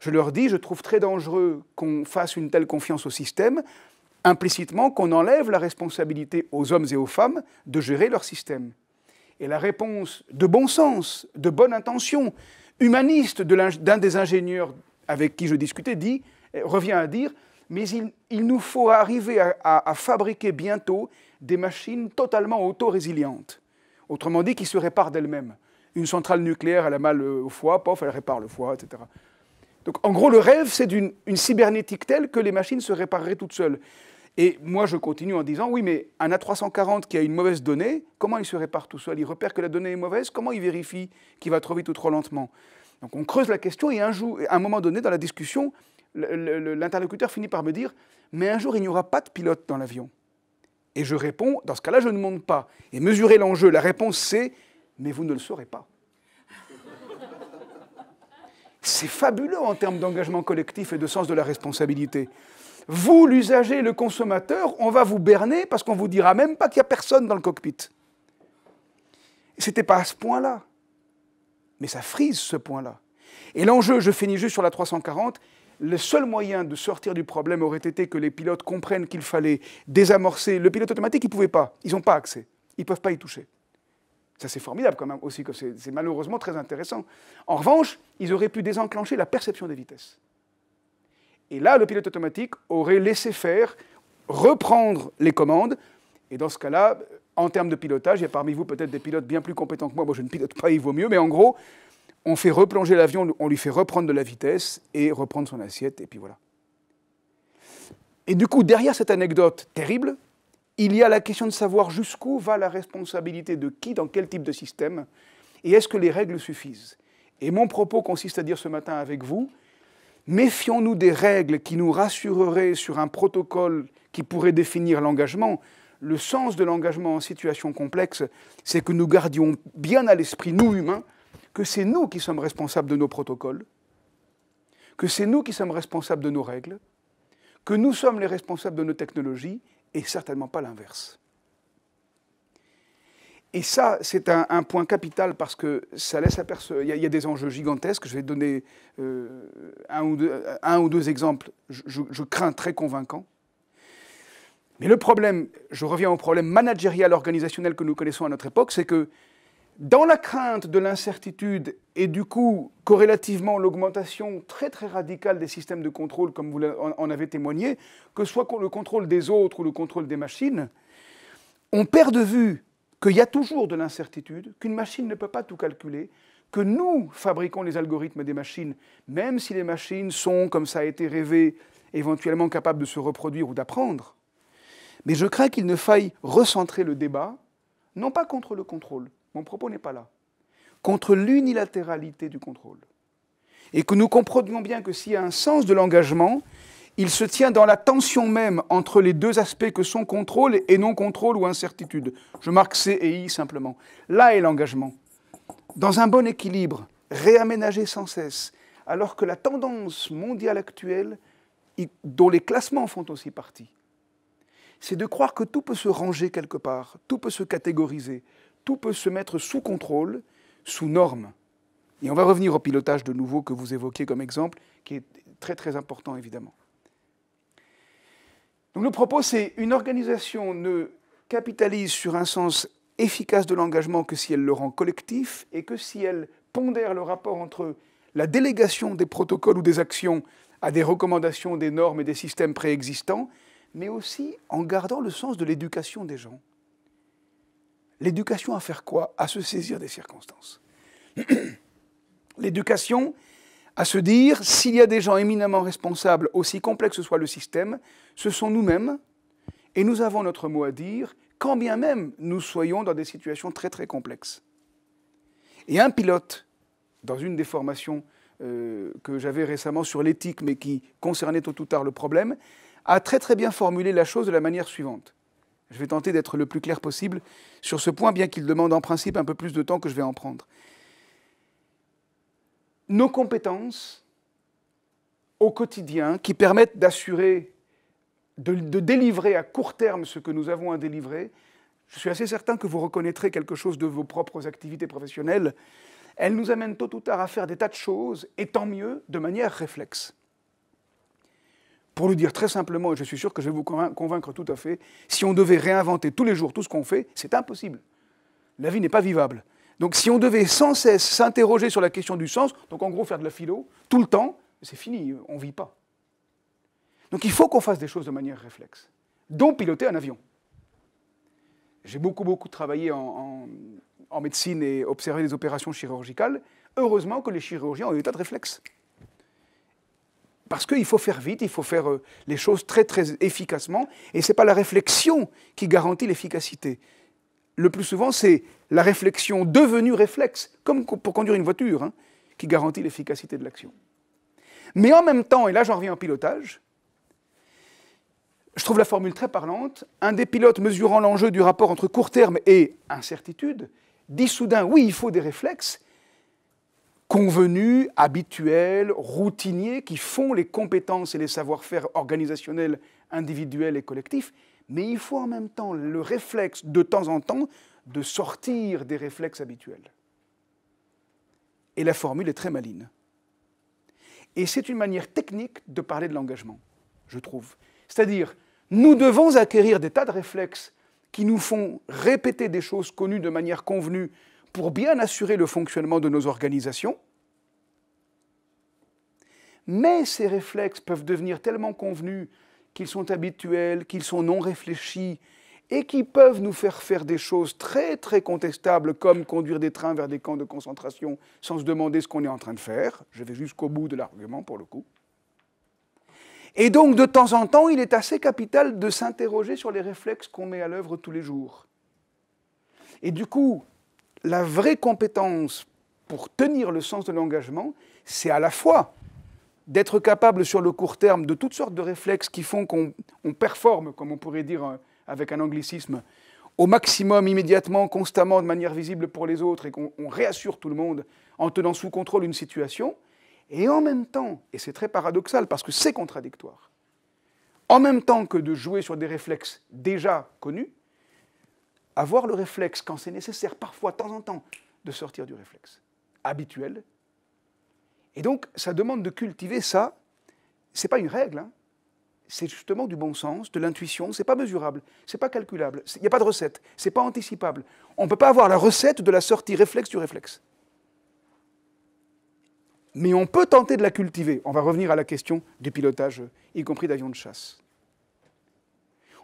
je leur dis, je trouve très dangereux qu'on fasse une telle confiance au système implicitement qu'on enlève la responsabilité aux hommes et aux femmes de gérer leur système. Et la réponse de bon sens, de bonne intention, humaniste d'un des ingénieurs avec qui je discutais dit, euh, revient à dire, mais il, nous faut arriver à, fabriquer bientôt des machines totalement auto-résilientes ». autrement dit qui se réparent d'elles-mêmes. Une centrale nucléaire, elle a mal euh, au foie, pof, elle répare le foie, etc. Donc en gros, le rêve, c'est d'une cybernétique telle que les machines se répareraient toutes seules. Et moi, je continue en disant, oui, mais un A340 qui a une mauvaise donnée, comment il se répare tout seul Il repère que la donnée est mauvaise, comment il vérifie qu'il va trop vite ou trop lentement Donc on creuse la question et à un moment donné, dans la discussion, l'interlocuteur finit par me dire, mais un jour, il n'y aura pas de pilote dans l'avion. Et je réponds, dans ce cas-là, je ne monte pas. Et mesurer l'enjeu, la réponse c'est, mais vous ne le saurez pas. c'est fabuleux en termes d'engagement collectif et de sens de la responsabilité vous, l'usager, le consommateur, on va vous berner parce qu'on vous dira même pas qu'il n'y a personne dans le cockpit. Ce n'était pas à ce point-là. Mais ça frise ce point-là. Et l'enjeu, je finis juste sur la 340, le seul moyen de sortir du problème aurait été que les pilotes comprennent qu'il fallait désamorcer. Le pilote automatique, ils ne pouvaient pas. Ils n'ont pas accès. Ils ne peuvent pas y toucher. Ça, c'est formidable quand même aussi, que c'est malheureusement très intéressant. En revanche, ils auraient pu désenclencher la perception des vitesses. Et là, le pilote automatique aurait laissé faire, reprendre les commandes. Et dans ce cas-là, en termes de pilotage, il y a parmi vous peut-être des pilotes bien plus compétents que moi. Moi, je ne pilote pas, il vaut mieux. Mais en gros, on fait replonger l'avion, on lui fait reprendre de la vitesse et reprendre son assiette. Et puis voilà. Et du coup, derrière cette anecdote terrible, il y a la question de savoir jusqu'où va la responsabilité de qui, dans quel type de système, et est-ce que les règles suffisent. Et mon propos consiste à dire ce matin avec vous, Méfions-nous des règles qui nous rassureraient sur un protocole qui pourrait définir l'engagement. Le sens de l'engagement en situation complexe, c'est que nous gardions bien à l'esprit, nous humains, que c'est nous qui sommes responsables de nos protocoles, que c'est nous qui sommes responsables de nos règles, que nous sommes les responsables de nos technologies, et certainement pas l'inverse. Et ça, c'est un, point capital parce que ça laisse apercevoir. Il y, a des enjeux gigantesques. Je vais donner euh, un, ou deux, un, ou deux, exemples, je, je crains très convaincants. Mais le problème, je reviens au problème managérial organisationnel que nous connaissons à notre époque, c'est que dans la crainte de l'incertitude et du coup, corrélativement, l'augmentation très très radicale des systèmes de contrôle, comme vous en avez témoigné, que ce soit le contrôle des autres ou le contrôle des machines, on perd de vue qu'il y a toujours de l'incertitude, qu'une machine ne peut pas tout calculer, que nous fabriquons les algorithmes des machines, même si les machines sont, comme ça a été rêvé, éventuellement capables de se reproduire ou d'apprendre. Mais je crains qu'il ne faille recentrer le débat, non pas contre le contrôle, mon propos n'est pas là, contre l'unilatéralité du contrôle. Et que nous comprenions bien que s'il y a un sens de l'engagement, il se tient dans la tension même entre les deux aspects que sont contrôle et non-contrôle ou incertitude. Je marque C et I simplement. Là est l'engagement. Dans un bon équilibre, réaménagé sans cesse, alors que la tendance mondiale actuelle, dont les classements font aussi partie, c'est de croire que tout peut se ranger quelque part, tout peut se catégoriser, tout peut se mettre sous contrôle, sous norme. Et on va revenir au pilotage de nouveau que vous évoquez comme exemple, qui est très très important évidemment. Donc le propos, c'est une organisation ne capitalise sur un sens efficace de l'engagement que si elle le rend collectif et que si elle pondère le rapport entre la délégation des protocoles ou des actions à des recommandations, des normes et des systèmes préexistants, mais aussi en gardant le sens de l'éducation des gens. L'éducation à faire quoi À se saisir des circonstances. l'éducation, à se dire, s'il y a des gens éminemment responsables, aussi complexe que soit le système, ce sont nous-mêmes, et nous avons notre mot à dire, quand bien même nous soyons dans des situations très très complexes. Et un pilote, dans une des formations euh, que j'avais récemment sur l'éthique, mais qui concernait tôt ou tard le problème, a très très bien formulé la chose de la manière suivante. Je vais tenter d'être le plus clair possible sur ce point, bien qu'il demande en principe un peu plus de temps que je vais en prendre nos compétences au quotidien qui permettent d'assurer, de, délivrer à court terme ce que nous avons à délivrer, je suis assez certain que vous reconnaîtrez quelque chose de vos propres activités professionnelles, elles nous amènent tôt ou tard à faire des tas de choses, et tant mieux, de manière réflexe. Pour le dire très simplement, et je suis sûr que je vais vous convaincre tout à fait, si on devait réinventer tous les jours tout ce qu'on fait, c'est impossible. La vie n'est pas vivable. Donc si on devait sans cesse s'interroger sur la question du sens, donc en gros faire de la philo, tout le temps, c'est fini, on ne vit pas. Donc il faut qu'on fasse des choses de manière réflexe, dont piloter un avion. J'ai beaucoup, beaucoup travaillé en, médecine et observé des opérations chirurgicales. Heureusement que les chirurgiens ont eu tas de réflexes. Parce qu'il faut faire vite, il faut faire euh, les choses très, très efficacement. Et ce n'est pas la réflexion qui garantit l'efficacité, le plus souvent, c'est la réflexion devenue réflexe, comme pour conduire une voiture, hein, qui garantit l'efficacité de l'action. Mais en même temps, et là j'en reviens au pilotage, je trouve la formule très parlante. Un des pilotes mesurant l'enjeu du rapport entre court terme et incertitude dit soudain oui, il faut des réflexes convenus, habituels, routiniers, qui font les compétences et les savoir-faire organisationnels, individuels et collectifs, mais il faut en même temps le réflexe, de temps en temps, de sortir des réflexes habituels. Et la formule est très maligne. Et c'est une manière technique de parler de l'engagement, je trouve. C'est-à-dire, nous devons acquérir des tas de réflexes qui nous font répéter des choses connues de manière convenue pour bien assurer le fonctionnement de nos organisations. Mais ces réflexes peuvent devenir tellement convenus qu'ils sont habituels, qu'ils sont non réfléchis et qui peuvent nous faire faire des choses très très contestables comme conduire des trains vers des camps de concentration sans se demander ce qu'on est en train de faire. Je vais jusqu'au bout de l'argument pour le coup. Et donc de temps en temps, il est assez capital de s'interroger sur les réflexes qu'on met à l'œuvre tous les jours. Et du coup, la vraie compétence pour tenir le sens de l'engagement, c'est à la fois d'être capable sur le court terme de toutes sortes de réflexes qui font qu'on performe, comme on pourrait dire euh, avec un anglicisme, au maximum, immédiatement, constamment, de manière visible pour les autres, et qu'on réassure tout le monde en tenant sous contrôle une situation, et en même temps, et c'est très paradoxal parce que c'est contradictoire, en même temps que de jouer sur des réflexes déjà connus, avoir le réflexe, quand c'est nécessaire, parfois, de temps en temps, de sortir du réflexe habituel et donc, ça demande de cultiver ça. Ce n'est pas une règle, hein. c'est justement du bon sens, de l'intuition. Ce n'est pas mesurable, Ce n'est pas calculable. Il n'y a pas de recette, Ce n'est pas anticipable. On ne peut pas avoir la recette de la sortie réflexe du réflexe. Mais on peut tenter de la cultiver. On va revenir à la question du pilotage, y compris d'avions de chasse.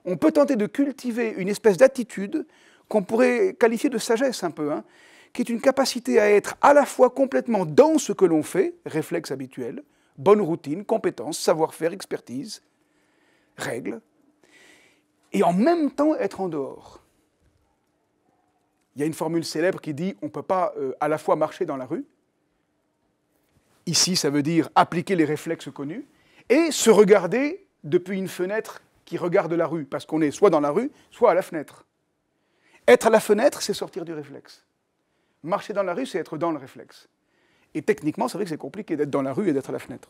On peut tenter de cultiver une espèce d'attitude qu'on pourrait qualifier de sagesse un peu. Hein qui est une capacité à être à la fois complètement dans ce que l'on fait, réflexe habituel, bonne routine, compétence, savoir-faire, expertise, règles, et en même temps être en dehors. Il y a une formule célèbre qui dit on ne peut pas euh, à la fois marcher dans la rue, ici ça veut dire appliquer les réflexes connus, et se regarder depuis une fenêtre qui regarde la rue, parce qu'on est soit dans la rue, soit à la fenêtre. Être à la fenêtre, c'est sortir du réflexe. Marcher dans la rue, c'est être dans le réflexe. Et techniquement, c'est vrai que c'est compliqué d'être dans la rue et d'être à la fenêtre.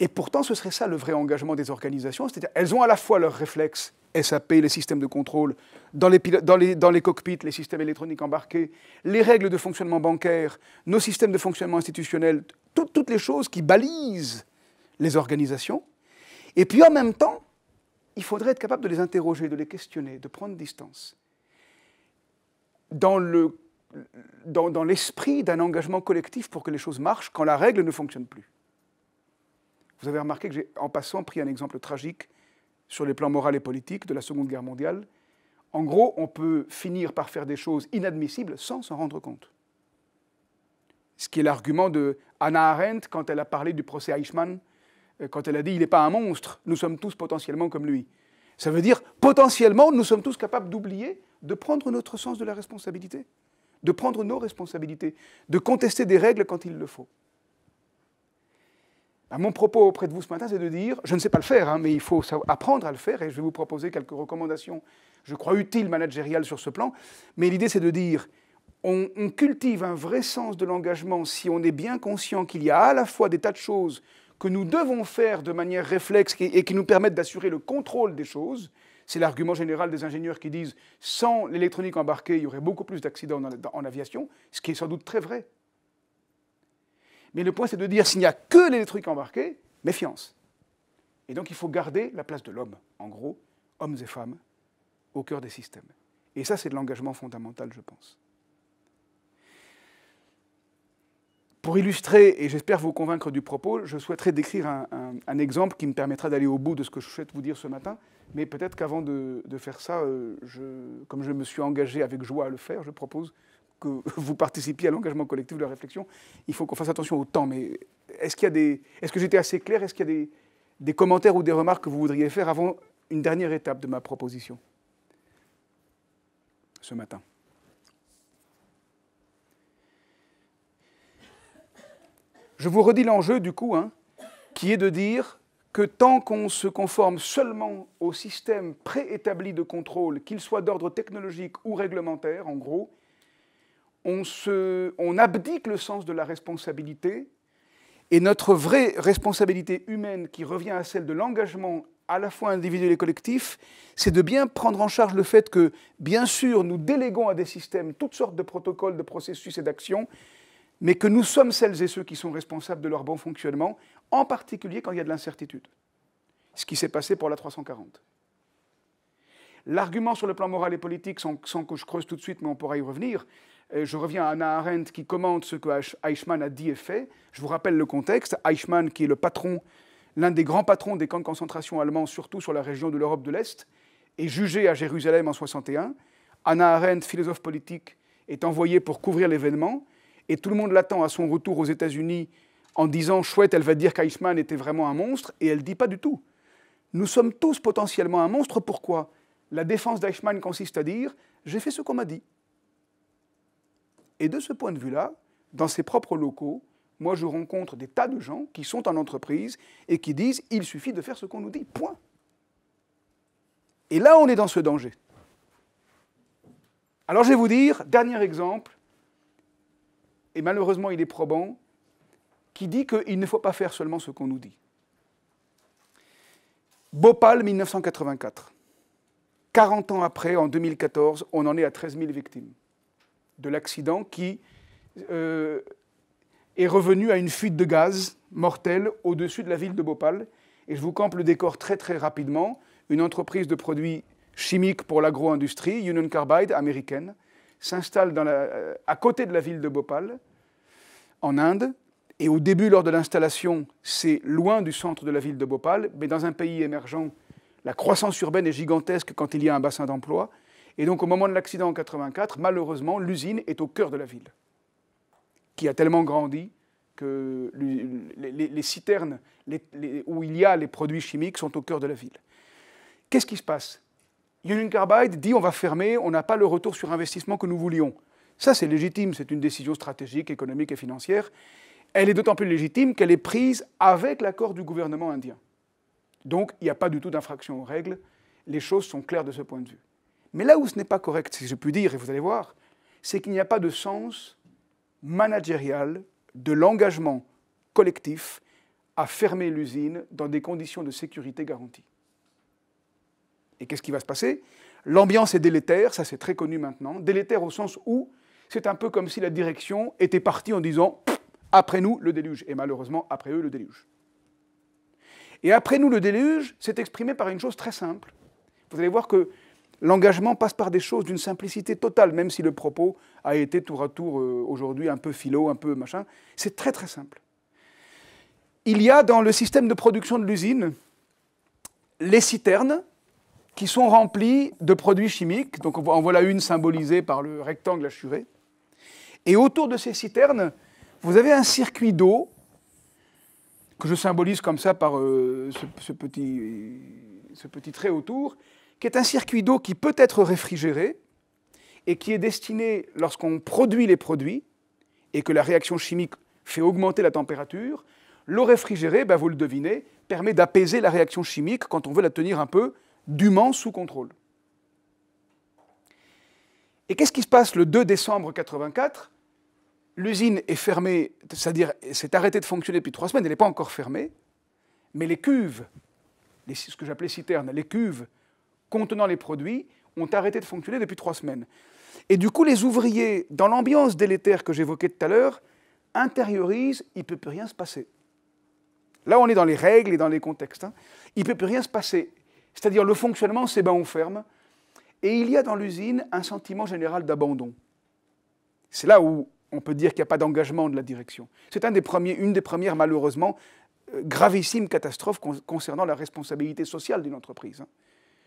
Et pourtant, ce serait ça le vrai engagement des organisations, c'est-à-dire elles ont à la fois leurs réflexes, SAP, les systèmes de contrôle, dans les, les, cockpits, les systèmes électroniques embarqués, les règles de fonctionnement bancaire, nos systèmes de fonctionnement institutionnel, toutes les choses qui balisent les organisations. Et puis en même temps, il faudrait être capable de les interroger, de les questionner, de prendre distance dans l'esprit d'un engagement collectif pour que les choses marchent quand la règle ne fonctionne plus. Vous avez remarqué que j'ai, en passant, pris un exemple tragique sur les plans moral et politique de la Seconde Guerre mondiale. En gros, on peut finir par faire des choses inadmissibles sans s'en rendre compte. Ce qui est l'argument de Anna Arendt quand elle a parlé du procès Eichmann, euh, quand elle a dit Il n'est pas un monstre, nous sommes tous potentiellement comme lui. Ça veut dire potentiellement, nous sommes tous capables d'oublier de prendre notre sens de la responsabilité, de prendre nos responsabilités, de contester des règles quand il le faut. Bah, mon propos auprès de vous ce matin, c'est de dire, je ne sais pas le faire, hein, mais il faut apprendre à le faire, et je vais vous proposer quelques recommandations, je crois, utiles managériales sur ce plan, mais l'idée c'est de dire, on cultive un vrai sens de l'engagement si on est bien conscient qu'il y a à la fois des tas de choses que nous devons faire de manière réflexe et qui nous permettent d'assurer le contrôle des choses, c'est l'argument général des ingénieurs qui disent sans l'électronique embarquée, il y aurait beaucoup plus d'accidents en aviation, ce qui est sans doute très vrai. Mais le point, c'est de dire s'il n'y a que l'électronique embarquée, méfiance. Et donc, il faut garder la place de l'homme, en gros, hommes et femmes, au cœur des systèmes. Et ça, c'est de l'engagement fondamental, je pense. Pour illustrer, et j'espère vous convaincre du propos, je souhaiterais décrire un, exemple qui me permettra d'aller au bout de ce que je souhaite vous dire ce matin, mais peut-être qu'avant de, faire ça, euh, je, comme je me suis engagé avec joie à le faire, je propose que vous participiez à l'engagement collectif de la réflexion. Il faut qu'on fasse attention au temps, mais est-ce qu'il y des, est-ce que j'étais assez clair Est-ce qu'il y a des commentaires ou des remarques que vous voudriez faire avant une dernière étape de ma proposition ce matin Je vous redis l'enjeu du coup, hein, qui est de dire que tant qu'on se conforme seulement au système préétabli de contrôle, qu'il soit d'ordre technologique ou réglementaire, en gros, on, se, on abdique le sens de la responsabilité et notre vraie responsabilité humaine qui revient à celle de l'engagement à la fois individuel et collectif, c'est de bien prendre en charge le fait que, bien sûr, nous déléguons à des systèmes toutes sortes de protocoles, de processus et d'actions, mais que nous sommes celles et ceux qui sont responsables de leur bon fonctionnement, en particulier quand il y a de l'incertitude. Ce qui s'est passé pour la 340. L'argument sur le plan moral et politique, sans, que je creuse tout de suite, mais on pourra y revenir, euh, je reviens à Anna Arendt qui commente ce que Eichmann a dit et fait. Je vous rappelle le contexte. Eichmann, qui est le patron, l'un des grands patrons des camps de concentration allemands, surtout sur la région de l'Europe de l'Est, est jugé à Jérusalem en 61. Anna Arendt, philosophe politique, est envoyée pour couvrir l'événement et tout le monde l'attend à son retour aux États-Unis en disant chouette, elle va dire qu'Eichmann était vraiment un monstre, et elle ne dit pas du tout. Nous sommes tous potentiellement un monstre, pourquoi La défense d'Eichmann consiste à dire j'ai fait ce qu'on m'a dit. Et de ce point de vue-là, dans ses propres locaux, moi je rencontre des tas de gens qui sont en entreprise et qui disent il suffit de faire ce qu'on nous dit, point. Et là, on est dans ce danger. Alors je vais vous dire, dernier exemple, et malheureusement il est probant, qui dit qu'il ne faut pas faire seulement ce qu'on nous dit. Bhopal 1984. 40 ans après, en 2014, on en est à 13 000 victimes de l'accident qui euh, est revenu à une fuite de gaz mortelle au-dessus de la ville de Bhopal. Et je vous campe le décor très très rapidement. Une entreprise de produits chimiques pour l'agro-industrie, Union Carbide, américaine, s'installe euh, à côté de la ville de Bhopal, en Inde. Et au début, lors de l'installation, c'est loin du centre de la ville de Bhopal, mais dans un pays émergent, la croissance urbaine est gigantesque quand il y a un bassin d'emploi. Et donc, au moment de l'accident en 84, malheureusement, l'usine est au cœur de la ville, qui a tellement grandi que les, citernes où il y a les produits chimiques sont au cœur de la ville. Qu'est-ce qui se passe Union Carbide dit on va fermer, on n'a pas le retour sur investissement que nous voulions. Ça, c'est légitime, c'est une décision stratégique, économique et financière. Elle est d'autant plus légitime qu'elle est prise avec l'accord du gouvernement indien. Donc, il n'y a pas du tout d'infraction aux règles. Les choses sont claires de ce point de vue. Mais là où ce n'est pas correct, si je puis dire, et vous allez voir, c'est qu'il n'y a pas de sens managérial de l'engagement collectif à fermer l'usine dans des conditions de sécurité garanties. Et qu'est-ce qui va se passer L'ambiance est délétère, ça c'est très connu maintenant, délétère au sens où c'est un peu comme si la direction était partie en disant après nous le déluge, et malheureusement après eux le déluge. Et après nous le déluge s'est exprimé par une chose très simple. Vous allez voir que l'engagement passe par des choses d'une simplicité totale, même si le propos a été tour à tour euh, aujourd'hui un peu philo, un peu machin. C'est très très simple. Il y a dans le système de production de l'usine les citernes qui sont remplis de produits chimiques. Donc en voilà une symbolisée par le rectangle assuré. Et autour de ces citernes, vous avez un circuit d'eau que je symbolise comme ça par euh, ce, petit, ce petit trait autour, qui est un circuit d'eau qui peut être réfrigéré et qui est destiné, lorsqu'on produit les produits et que la réaction chimique fait augmenter la température, l'eau réfrigérée, ben vous le devinez, permet d'apaiser la réaction chimique quand on veut la tenir un peu dûment sous contrôle. Et qu'est-ce qui se passe le 2 décembre 1984 L'usine est fermée, c'est-à-dire s'est arrêtée de fonctionner depuis trois semaines, elle n'est pas encore fermée, mais les cuves, les, ce que j'appelais citernes, les cuves contenant les produits ont arrêté de fonctionner depuis trois semaines. Et du coup, les ouvriers, dans l'ambiance délétère que j'évoquais tout à l'heure, intériorisent, il ne peut plus rien se passer. Là, on est dans les règles et dans les contextes. Hein. Il ne peut plus rien se passer. C'est-à-dire le fonctionnement, c'est ben on ferme. Et il y a dans l'usine un sentiment général d'abandon. C'est là où on peut dire qu'il n'y a pas d'engagement de la direction. C'est une des premières, malheureusement, euh, gravissimes catastrophes concernant la responsabilité sociale d'une entreprise. Hein.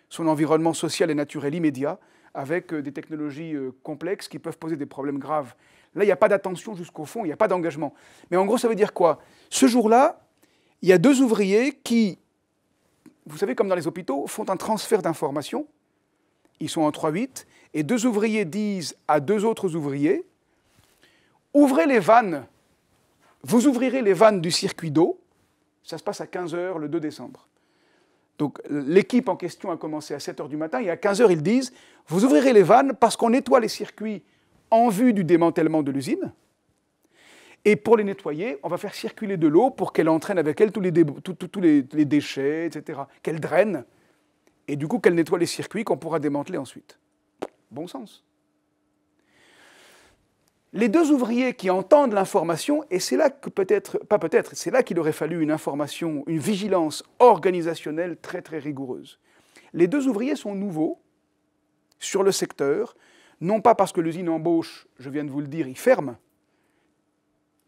Son environnement social et naturel immédiat, avec euh, des technologies euh, complexes qui peuvent poser des problèmes graves. Là, il n'y a pas d'attention jusqu'au fond, il n'y a pas d'engagement. Mais en gros, ça veut dire quoi Ce jour-là, il y a deux ouvriers qui vous savez, comme dans les hôpitaux, font un transfert d'informations. Ils sont en 3-8, et deux ouvriers disent à deux autres ouvriers, ouvrez les vannes, vous ouvrirez les vannes du circuit d'eau, ça se passe à 15h le 2 décembre. Donc l'équipe en question a commencé à 7h du matin, et à 15h ils disent, vous ouvrirez les vannes parce qu'on nettoie les circuits en vue du démantèlement de l'usine. Et pour les nettoyer, on va faire circuler de l'eau pour qu'elle entraîne avec elle tous les, les, déchets, etc. Qu'elle draine. Et du coup, qu'elle nettoie les circuits qu'on pourra démanteler ensuite. Bon sens. Les deux ouvriers qui entendent l'information, et c'est là que peut-être, pas peut-être, c'est là qu'il aurait fallu une information, une vigilance organisationnelle très très rigoureuse. Les deux ouvriers sont nouveaux sur le secteur, non pas parce que l'usine embauche, je viens de vous le dire, il ferme,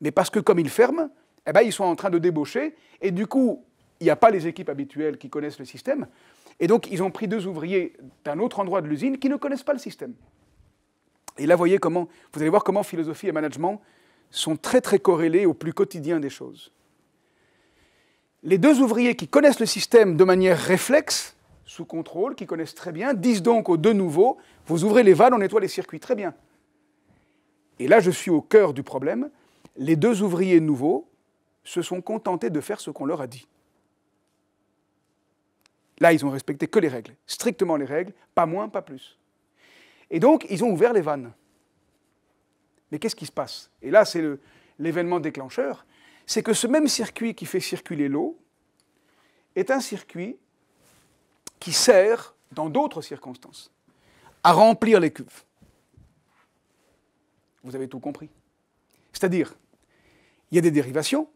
mais parce que comme ils ferment, eh ben, ils sont en train de débaucher, et du coup, il n'y a pas les équipes habituelles qui connaissent le système, et donc ils ont pris deux ouvriers d'un autre endroit de l'usine qui ne connaissent pas le système. Et là, voyez comment, vous allez voir comment philosophie et management sont très très corrélés au plus quotidien des choses. Les deux ouvriers qui connaissent le système de manière réflexe, sous contrôle, qui connaissent très bien, disent donc aux deux nouveaux, vous ouvrez les vannes, on nettoie les circuits, très bien. Et là, je suis au cœur du problème, les deux ouvriers nouveaux se sont contentés de faire ce qu'on leur a dit. Là, ils ont respecté que les règles, strictement les règles, pas moins, pas plus. Et donc, ils ont ouvert les vannes. Mais qu'est-ce qui se passe Et là, c'est l'événement déclencheur. C'est que ce même circuit qui fait circuler l'eau est un circuit qui sert, dans d'autres circonstances, à remplir les cuves. Vous avez tout compris. C'est-à-dire, il y a des dérivations.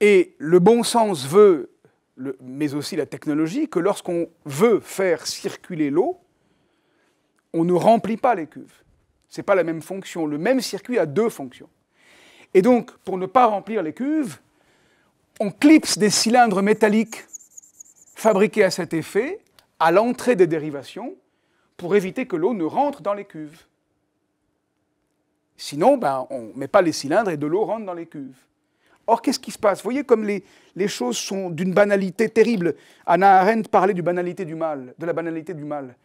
Et le bon sens veut, mais aussi la technologie, que lorsqu'on veut faire circuler l'eau, on ne remplit pas les cuves. Ce n'est pas la même fonction. Le même circuit a deux fonctions. Et donc, pour ne pas remplir les cuves, on clipse des cylindres métalliques fabriqués à cet effet à l'entrée des dérivations pour éviter que l'eau ne rentre dans les cuves. Sinon, ben, on ne met pas les cylindres et de l'eau rentre dans les cuves. Or, qu'est-ce qui se passe Vous voyez comme les, choses sont d'une banalité terrible. Anna Arendt parlait du banalité du mal, de la banalité du mal.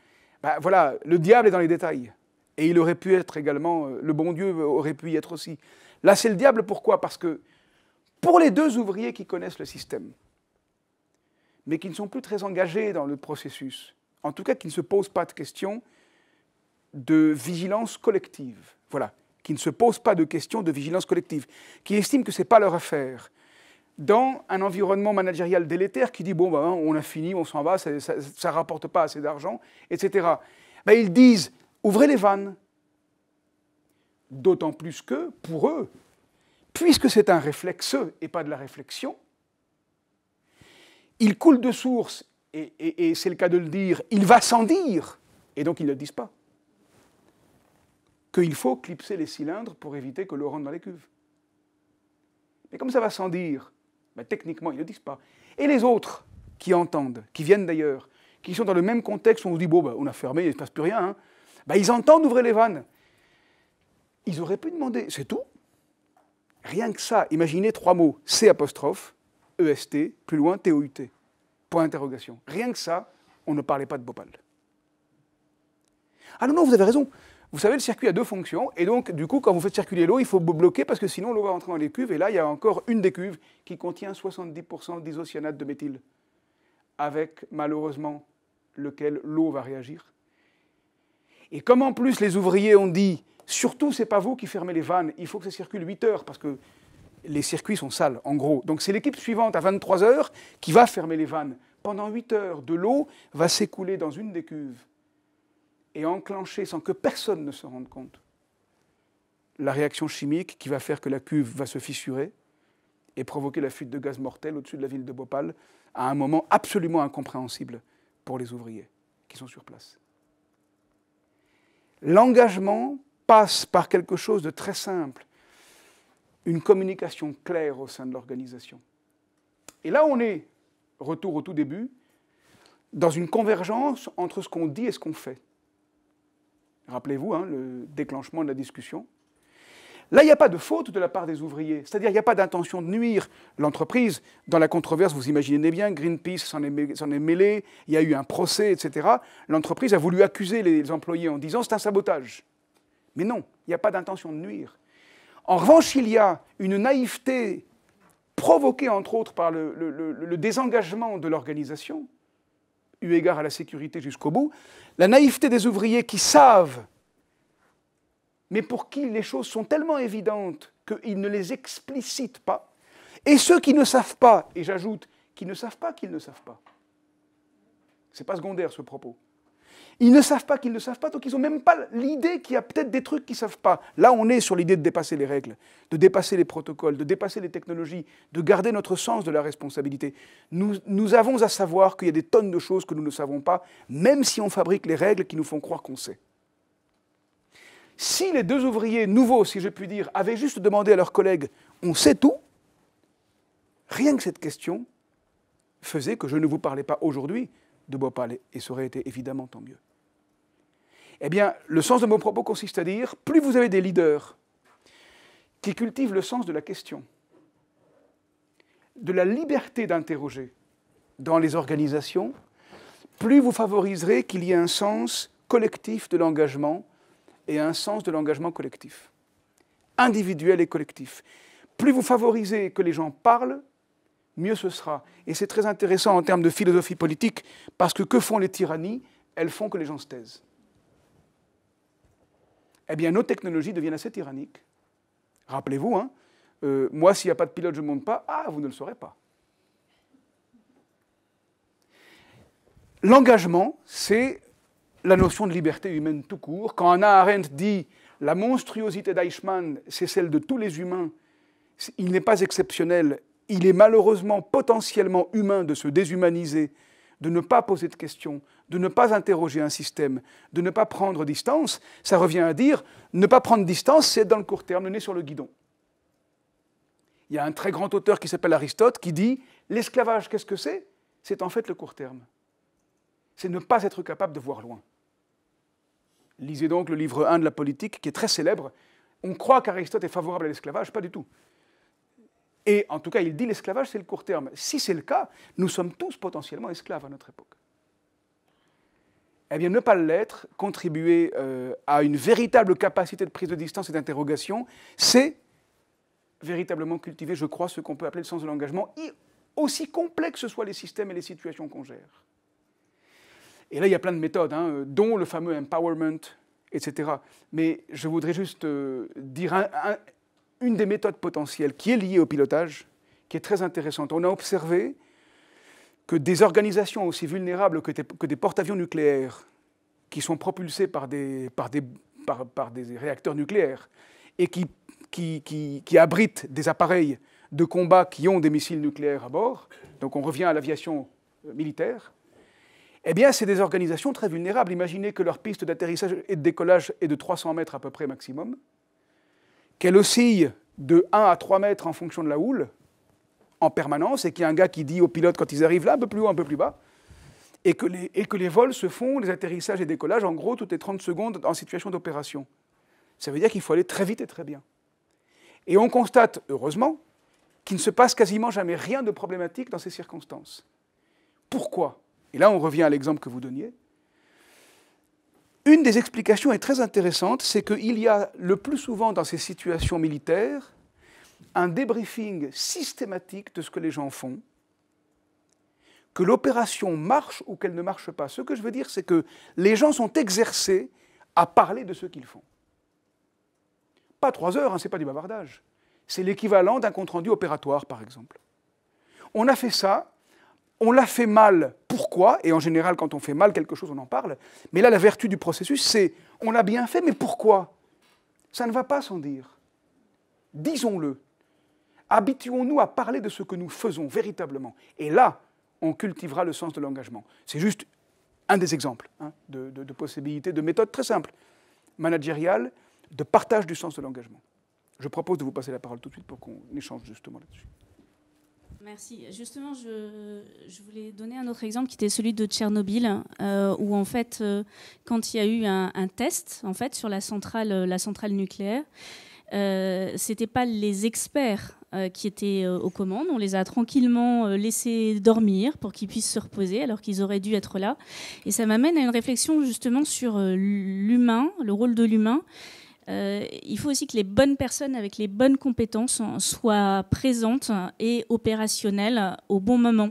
Ben, voilà, le diable est dans les détails. Et il aurait pu être également, euh, le bon Dieu aurait pu y être aussi. Là, c'est le diable, pourquoi Parce que pour les deux ouvriers qui connaissent le système, mais qui ne sont plus très engagés dans le processus, en tout cas qui ne se posent pas de questions de vigilance collective. Voilà qui ne se posent pas de questions de vigilance collective, qui estiment que ce n'est pas leur affaire, dans un environnement managérial délétère qui dit bon, ben, hein, on a fini, on s'en va, ça ne rapporte pas assez d'argent, etc. Ben, ils disent ouvrez les vannes. D'autant plus que, pour eux, puisque c'est un réflexe et pas de la réflexion, il coule de source, et, c'est le cas de le dire, il va sans dire, et donc ils ne le disent pas qu'il faut clipser les cylindres pour éviter que l'eau rentre dans les cuves. Mais comme ça va sans dire, ben, techniquement, ils ne le disent pas. Et les autres qui entendent, qui viennent d'ailleurs, qui sont dans le même contexte où on vous dit, bon, ben, on a fermé, il ne se passe plus rien, hein. ben, ils entendent ouvrir les vannes. Ils auraient pu demander, c'est tout Rien que ça, imaginez trois mots, C'est apostrophe, EST, plus loin, T-O-U-T. point d'interrogation. Rien que ça, on ne parlait pas de Bhopal. Ah non, non, vous avez raison, vous savez, le circuit a deux fonctions. Et donc, du coup, quand vous faites circuler l'eau, il faut bloquer parce que sinon l'eau va rentrer dans les cuves. Et là, il y a encore une des cuves qui contient 70% d'isocyanate de méthyle, avec malheureusement lequel l'eau va réagir. Et comme en plus les ouvriers ont dit, surtout, ce n'est pas vous qui fermez les vannes, il faut que ça circule 8 heures parce que les circuits sont sales, en gros. Donc c'est l'équipe suivante à 23 heures qui va fermer les vannes. Pendant 8 heures, de l'eau va s'écouler dans une des cuves et enclencher sans que personne ne se rende compte la réaction chimique qui va faire que la cuve va se fissurer et provoquer la fuite de gaz mortel au-dessus de la ville de Bhopal à un moment absolument incompréhensible pour les ouvriers qui sont sur place. L'engagement passe par quelque chose de très simple, une communication claire au sein de l'organisation. Et là, on est, retour au tout début, dans une convergence entre ce qu'on dit et ce qu'on fait. Rappelez-vous hein, le déclenchement de la discussion. Là, il n'y a pas de faute de la part des ouvriers, c'est-à-dire il n'y a pas d'intention de nuire l'entreprise. Dans la controverse, vous imaginez bien, Greenpeace s'en est, mêlé, il y a eu un procès, etc. L'entreprise a voulu accuser les employés en disant c'est un sabotage. Mais non, il n'y a pas d'intention de nuire. En revanche, il y a une naïveté provoquée entre autres par le désengagement de l'organisation, eu égard à la sécurité jusqu'au bout, la naïveté des ouvriers qui savent, mais pour qui les choses sont tellement évidentes qu'ils ne les explicitent pas, et ceux qui ne savent pas, et j'ajoute, qui ne savent pas qu'ils ne savent pas. Ce n'est pas secondaire ce propos. Ils ne savent pas qu'ils ne savent pas, donc ils n'ont même pas l'idée qu'il y a peut-être des trucs qu'ils ne savent pas. Là, on est sur l'idée de dépasser les règles, de dépasser les protocoles, de dépasser les technologies, de garder notre sens de la responsabilité. Nous, nous avons à savoir qu'il y a des tonnes de choses que nous ne savons pas, même si on fabrique les règles qui nous font croire qu'on sait. Si les deux ouvriers nouveaux, si je puis dire, avaient juste demandé à leurs collègues on sait tout, rien que cette question faisait que je ne vous parlais pas aujourd'hui de parler, et ça aurait été évidemment tant mieux. Eh bien, le sens de mon propos consiste à dire, plus vous avez des leaders qui cultivent le sens de la question, de la liberté d'interroger dans les organisations, plus vous favoriserez qu'il y ait un sens collectif de l'engagement et un sens de l'engagement collectif, individuel et collectif. Plus vous favorisez que les gens parlent, mieux ce sera. Et c'est très intéressant en termes de philosophie politique, parce que que font les tyrannies Elles font que les gens se taisent eh bien nos technologies deviennent assez tyranniques. Rappelez-vous, hein, euh, moi, s'il n'y a pas de pilote, je ne monte pas. Ah, vous ne le saurez pas. L'engagement, c'est la notion de liberté humaine tout court. Quand Anna Arendt dit la monstruosité d'Eichmann, c'est celle de tous les humains, il n'est pas exceptionnel, il est malheureusement potentiellement humain de se déshumaniser, de ne pas poser de questions, de ne pas interroger un système, de ne pas prendre distance, ça revient à dire ne pas prendre distance, c'est dans le court terme, le nez sur le guidon. Il y a un très grand auteur qui s'appelle Aristote qui dit l'esclavage, qu'est-ce que c'est C'est en fait le court terme. C'est ne pas être capable de voir loin. Lisez donc le livre 1 de la politique qui est très célèbre. On croit qu'Aristote est favorable à l'esclavage, pas du tout. Et en tout cas, il dit l'esclavage, c'est le court terme. Si c'est le cas, nous sommes tous potentiellement esclaves à notre époque eh bien, ne pas l'être, contribuer euh, à une véritable capacité de prise de distance et d'interrogation, c'est véritablement cultiver, je crois, ce qu'on peut appeler le sens de l'engagement, aussi complexes soient les systèmes et les situations qu'on gère. Et là, il y a plein de méthodes, hein, dont le fameux empowerment, etc. Mais je voudrais juste euh, dire une des méthodes potentielles qui est liée au pilotage, qui est très intéressante. On a observé que des organisations aussi vulnérables que, des, porte-avions nucléaires, qui sont propulsés par des, réacteurs nucléaires et qui, qui, abritent des appareils de combat qui ont des missiles nucléaires à bord, donc on revient à l'aviation euh, militaire, eh bien, c'est des organisations très vulnérables. Imaginez que leur piste d'atterrissage et de décollage est de 300 mètres à peu près maximum, qu'elle oscille de 1 à 3 mètres en fonction de la houle, en permanence et qu'il y a un gars qui dit aux pilotes quand ils arrivent là, un peu plus haut, un peu plus bas, et que les, et que les vols se font, les atterrissages et décollages, en gros, toutes les 30 secondes en situation d'opération. Ça veut dire qu'il faut aller très vite et très bien. Et on constate, heureusement, qu'il ne se passe quasiment jamais rien de problématique dans ces circonstances. Pourquoi Et là, on revient à l'exemple que vous donniez. Une des explications est très intéressante, c'est qu'il y a le plus souvent dans ces situations militaires un débriefing systématique de ce que les gens font, que l'opération marche ou qu'elle ne marche pas. Ce que je veux dire, c'est que les gens sont exercés à parler de ce qu'ils font. Pas trois heures, hein, ce n'est pas du bavardage. C'est l'équivalent d'un compte-rendu opératoire, par exemple. On a fait ça, on l'a fait mal, pourquoi Et en général, quand on fait mal quelque chose, on en parle. Mais là, la vertu du processus, c'est on l'a bien fait, mais pourquoi Ça ne va pas sans dire. Disons-le. Habituons-nous à parler de ce que nous faisons véritablement. Et là, on cultivera le sens de l'engagement. C'est juste un des exemples hein, de, possibilités, de méthodes très simples, managériales, de partage du sens de l'engagement. Je propose de vous passer la parole tout de suite pour qu'on échange justement là-dessus. Merci. Justement, je, voulais donner un autre exemple qui était celui de Tchernobyl, euh, où en fait, euh, quand il y a eu un, test en fait sur la centrale, euh, la centrale nucléaire, euh, c'était pas les experts euh, qui étaient euh, aux commandes. On les a tranquillement euh, laissés dormir pour qu'ils puissent se reposer alors qu'ils auraient dû être là. Et ça m'amène à une réflexion justement sur l'humain, le rôle de l'humain. il faut aussi que les bonnes personnes avec les bonnes compétences soient présentes et opérationnelles au bon moment.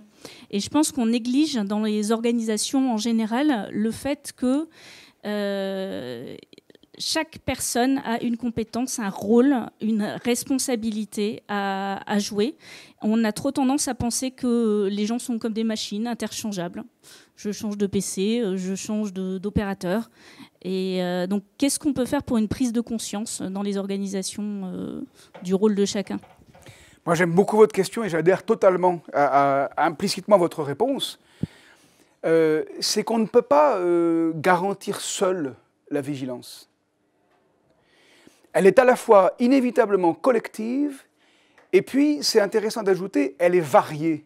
Et je pense qu'on néglige dans les organisations en général le fait que chaque personne a une compétence, un rôle, une responsabilité à, jouer. On a trop tendance à penser que les gens sont comme des machines interchangeables. Je change de PC, euh, je change d'opérateur. Et euh, donc, qu'est-ce qu'on peut faire pour une prise de conscience dans les organisations euh, du rôle de chacun Moi, j'aime beaucoup votre question et j'adhère totalement à, implicitement votre réponse. c'est qu'on ne peut pas garantir seul la vigilance elle est à la fois inévitablement collective, et puis c'est intéressant d'ajouter, elle est variée.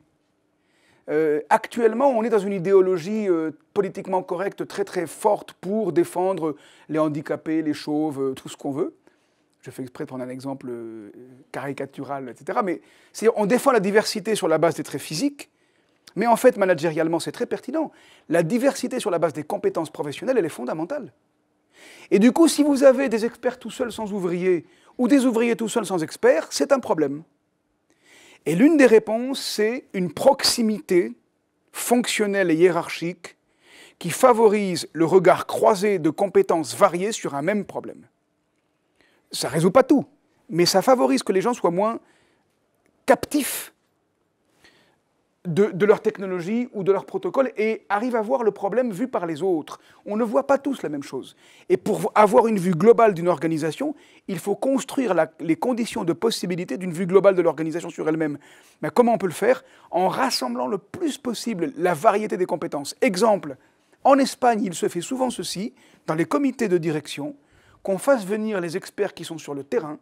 Euh, actuellement, on est dans une idéologie euh, politiquement correcte très très forte pour défendre les handicapés, les chauves, euh, tout ce qu'on veut. Je fais exprès de prendre un exemple caricatural, etc. Mais on défend la diversité sur la base des traits physiques, mais en fait, managérialement, c'est très pertinent. La diversité sur la base des compétences professionnelles, elle est fondamentale. Et du coup, si vous avez des experts tout seuls sans ouvriers, ou des ouvriers tout seuls sans experts, c'est un problème. Et l'une des réponses, c'est une proximité fonctionnelle et hiérarchique qui favorise le regard croisé de compétences variées sur un même problème. Ça ne résout pas tout, mais ça favorise que les gens soient moins captifs de, leur technologie ou de leur protocole et arrive à voir le problème vu par les autres. On ne voit pas tous la même chose. Et pour avoir une vue globale d'une organisation, il faut construire les conditions de possibilité d'une vue globale de l'organisation sur elle-même. Mais comment on peut le faire En rassemblant le plus possible la variété des compétences. Exemple, en Espagne, il se fait souvent ceci, dans les comités de direction, qu'on fasse venir les experts qui sont sur le terrain,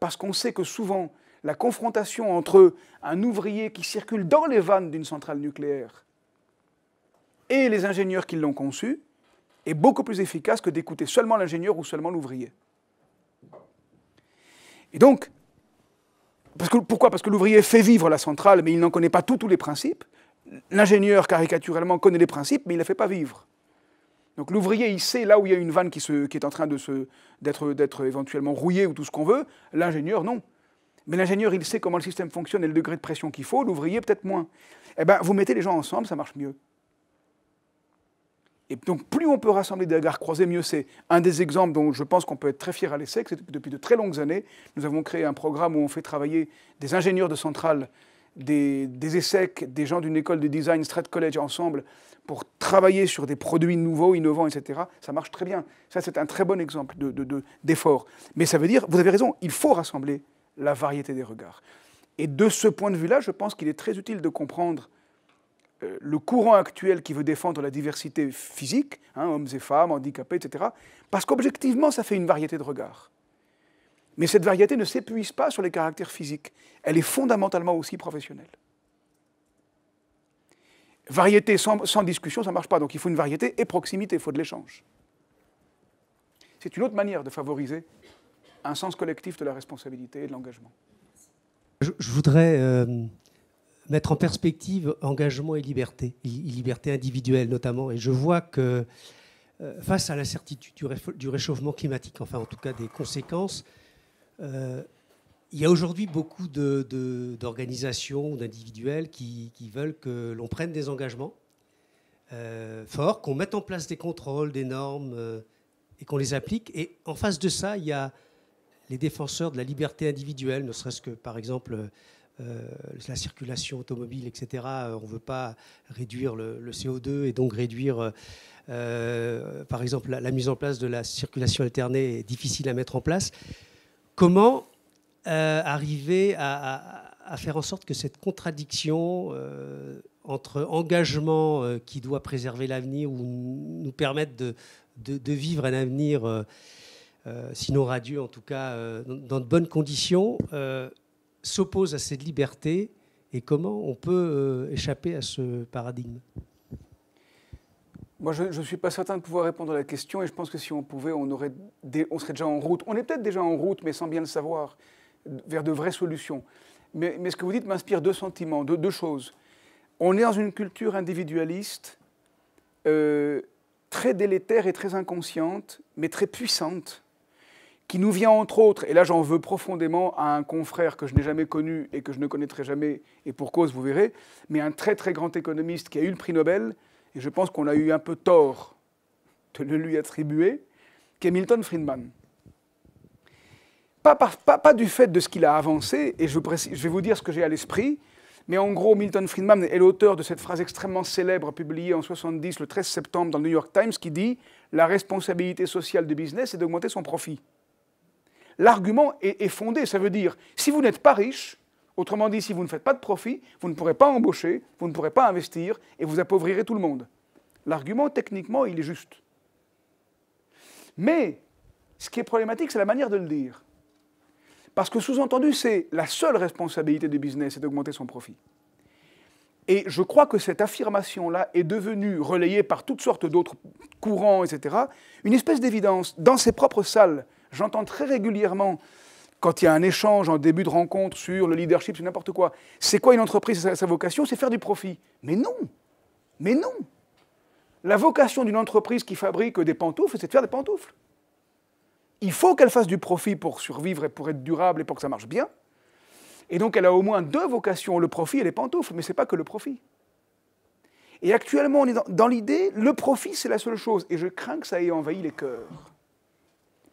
parce qu'on sait que souvent, la confrontation entre un ouvrier qui circule dans les vannes d'une centrale nucléaire et les ingénieurs qui l'ont conçu est beaucoup plus efficace que d'écouter seulement l'ingénieur ou seulement l'ouvrier. Et donc, pourquoi Parce que l'ouvrier fait vivre la centrale, mais il n'en connaît pas tous, les principes. L'ingénieur, caricaturellement, connaît les principes, mais il ne les fait pas vivre. Donc l'ouvrier, il sait là où il y a une vanne qui est en train d'être éventuellement rouillée ou tout ce qu'on veut. L'ingénieur, non. Mais l'ingénieur, il sait comment le système fonctionne et le degré de pression qu'il faut, l'ouvrier peut-être moins. Eh bien, vous mettez les gens ensemble, ça marche mieux. Et donc, plus on peut rassembler des regards croisés, mieux c'est. Un des exemples dont je pense qu'on peut être très fier à l'ESSEC, c'est que depuis de très longues années, nous avons créé un programme où on fait travailler des ingénieurs de centrale, des, des ESSEC, des gens d'une école de design, Strat College, ensemble, pour travailler sur des produits nouveaux, innovants, etc. Ça marche très bien. Ça, c'est un très bon exemple d'effort. De, de, Mais ça veut dire, vous avez raison, il faut rassembler la variété des regards. Et de ce point de vue-là, je pense qu'il est très utile de comprendre euh, le courant actuel qui veut défendre la diversité physique, hein, hommes et femmes, handicapés, etc., parce qu'objectivement, ça fait une variété de regards. Mais cette variété ne s'épuise pas sur les caractères physiques, elle est fondamentalement aussi professionnelle. Variété sans, sans discussion, ça ne marche pas, donc il faut une variété et proximité, il faut de l'échange. C'est une autre manière de favoriser un sens collectif de la responsabilité et de l'engagement. Je, voudrais euh, mettre en perspective engagement et liberté, liberté individuelle notamment. Et je vois que euh, face à l'incertitude du, réchauffement climatique, enfin en tout cas des conséquences, euh, il y a aujourd'hui beaucoup d'organisations, d'individuels qui, qui, veulent que l'on prenne des engagements forts, qu'on mette en place des contrôles, des normes et qu'on les applique. Et en face de ça, il y a les défenseurs de la liberté individuelle, ne serait-ce que par exemple euh, la circulation automobile, etc. Euh, on ne veut pas réduire le, CO2 et donc réduire, euh, par exemple, la, mise en place de la circulation alternée est difficile à mettre en place. Comment arriver à, faire en sorte que cette contradiction entre engagement qui doit préserver l'avenir ou nous permettre de, vivre un avenir euh, sinon radieux en tout cas, euh, dans de bonnes conditions, euh, s'oppose à cette liberté et comment on peut échapper à ce paradigme moi, je ne suis pas certain de pouvoir répondre à la question et je pense que si on pouvait, on, aurait on serait déjà en route. On est peut-être déjà en route, mais sans bien le savoir, vers de vraies solutions. Mais, ce que vous dites m'inspire deux sentiments, deux, choses. On est dans une culture individualiste, très délétère et très inconsciente, mais très puissante, qui nous vient entre autres, et là j'en veux profondément à un confrère que je n'ai jamais connu et que je ne connaîtrai jamais, et pour cause vous verrez, mais un très très grand économiste qui a eu le prix Nobel, et je pense qu'on a eu un peu tort de le lui attribuer, qui est Milton Friedman. Pas, du fait de ce qu'il a avancé, et je, je, vais vous dire ce que j'ai à l'esprit, mais en gros, Milton Friedman est l'auteur de cette phrase extrêmement célèbre publiée en 70, le 13 septembre, dans le New York Times, qui dit « La responsabilité sociale du business est d'augmenter son profit » l'argument est, fondé. Ça veut dire, si vous n'êtes pas riche, autrement dit, si vous ne faites pas de profit, vous ne pourrez pas embaucher, vous ne pourrez pas investir, et vous appauvrirez tout le monde. L'argument, techniquement, il est juste. Mais ce qui est problématique, c'est la manière de le dire. Parce que sous-entendu, c'est la seule responsabilité du business, c'est d'augmenter son profit. Et je crois que cette affirmation-là est devenue, relayée par toutes sortes d'autres courants, etc., une espèce d'évidence dans ses propres salles J'entends très régulièrement, quand il y a un échange en début de rencontre sur le leadership, sur n'importe quoi, c'est quoi une entreprise, sa, sa vocation C'est faire du profit. Mais non Mais non La vocation d'une entreprise qui fabrique des pantoufles, c'est de faire des pantoufles. Il faut qu'elle fasse du profit pour survivre et pour être durable et pour que ça marche bien. Et donc elle a au moins deux vocations, le profit et les pantoufles, mais ce n'est pas que le profit. Et actuellement, on est dans l'idée, le profit, c'est la seule chose. Et je crains que ça ait envahi les cœurs.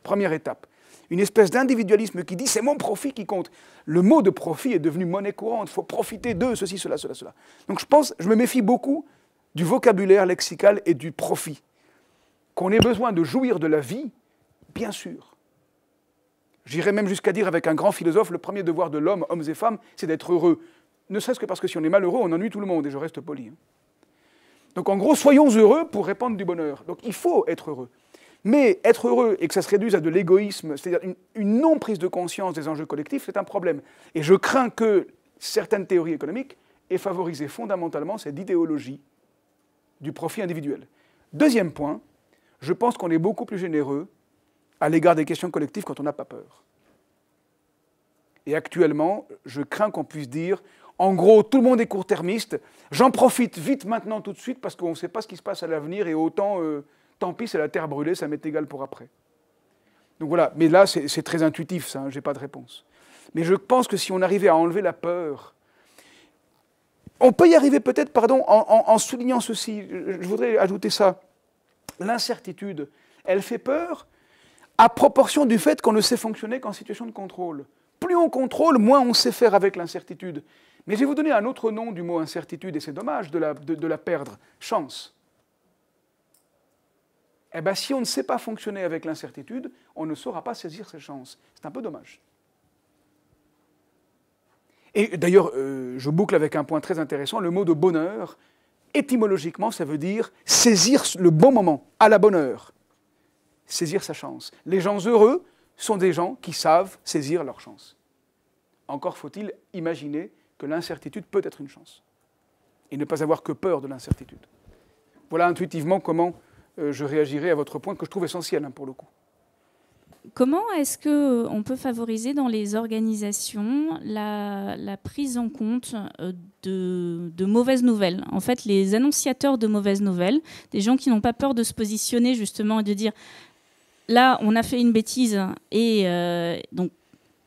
Première étape. Une espèce d'individualisme qui dit c'est mon profit qui compte. Le mot de profit est devenu monnaie courante. Il faut profiter de ceci, cela, cela, cela. Donc je pense, je me méfie beaucoup du vocabulaire lexical et du profit. Qu'on ait besoin de jouir de la vie, bien sûr. J'irais même jusqu'à dire avec un grand philosophe, le premier devoir de l'homme, hommes et femmes, c'est d'être heureux. Ne serait-ce que parce que si on est malheureux, on ennuie tout le monde, et je reste poli. Hein. Donc en gros, soyons heureux pour répandre du bonheur. Donc il faut être heureux. Mais être heureux et que ça se réduise à de l'égoïsme, c'est-à-dire une, non-prise de conscience des enjeux collectifs, c'est un problème. Et je crains que certaines théories économiques aient favorisé fondamentalement cette idéologie du profit individuel. Deuxième point, je pense qu'on est beaucoup plus généreux à l'égard des questions collectives quand on n'a pas peur. Et actuellement, je crains qu'on puisse dire, en gros, tout le monde est court-termiste, j'en profite vite maintenant tout de suite parce qu'on ne sait pas ce qui se passe à l'avenir et autant... Euh, tant pis, c'est la terre brûlée, ça m'est égal pour après. Donc voilà, mais là, c'est très intuitif, ça, hein, je n'ai pas de réponse. Mais je pense que si on arrivait à enlever la peur, on peut y arriver peut-être, pardon, en, soulignant ceci, je voudrais ajouter ça. L'incertitude, elle fait peur à proportion du fait qu'on ne sait fonctionner qu'en situation de contrôle. Plus on contrôle, moins on sait faire avec l'incertitude. Mais je vais vous donner un autre nom du mot incertitude, et c'est dommage de la perdre, chance eh bien, si on ne sait pas fonctionner avec l'incertitude, on ne saura pas saisir ses chances. C'est un peu dommage. Et d'ailleurs, euh, je boucle avec un point très intéressant, le mot de bonheur, étymologiquement, ça veut dire saisir le bon moment, à la bonne heure, saisir sa chance. Les gens heureux sont des gens qui savent saisir leur chance. Encore faut-il imaginer que l'incertitude peut être une chance, et ne pas avoir que peur de l'incertitude. Voilà intuitivement comment euh, je réagirai à votre point que je trouve essentiel hein, pour le coup. Comment est-ce que euh, on peut favoriser dans les organisations la, prise en compte euh, de, mauvaises nouvelles En fait, les annonciateurs de mauvaises nouvelles, des gens qui n'ont pas peur de se positionner justement et de dire là, on a fait une bêtise et donc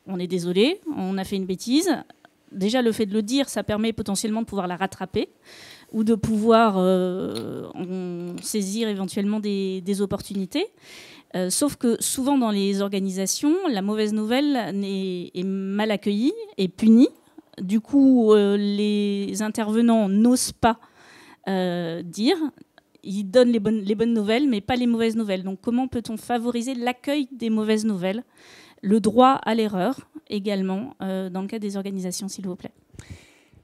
on est désolé, on a fait une bêtise. Déjà, le fait de le dire, ça permet potentiellement de pouvoir la rattraper ou de pouvoir euh, saisir éventuellement des, opportunités. Euh, sauf que souvent dans les organisations, la mauvaise nouvelle est, mal accueillie et punie. Du coup, euh, les intervenants n'osent pas dire. Ils donnent les bonnes, les bonnes nouvelles, mais pas les mauvaises nouvelles. Donc comment peut-on favoriser l'accueil des mauvaises nouvelles Le droit à l'erreur également, dans le cas des organisations, s'il vous plaît.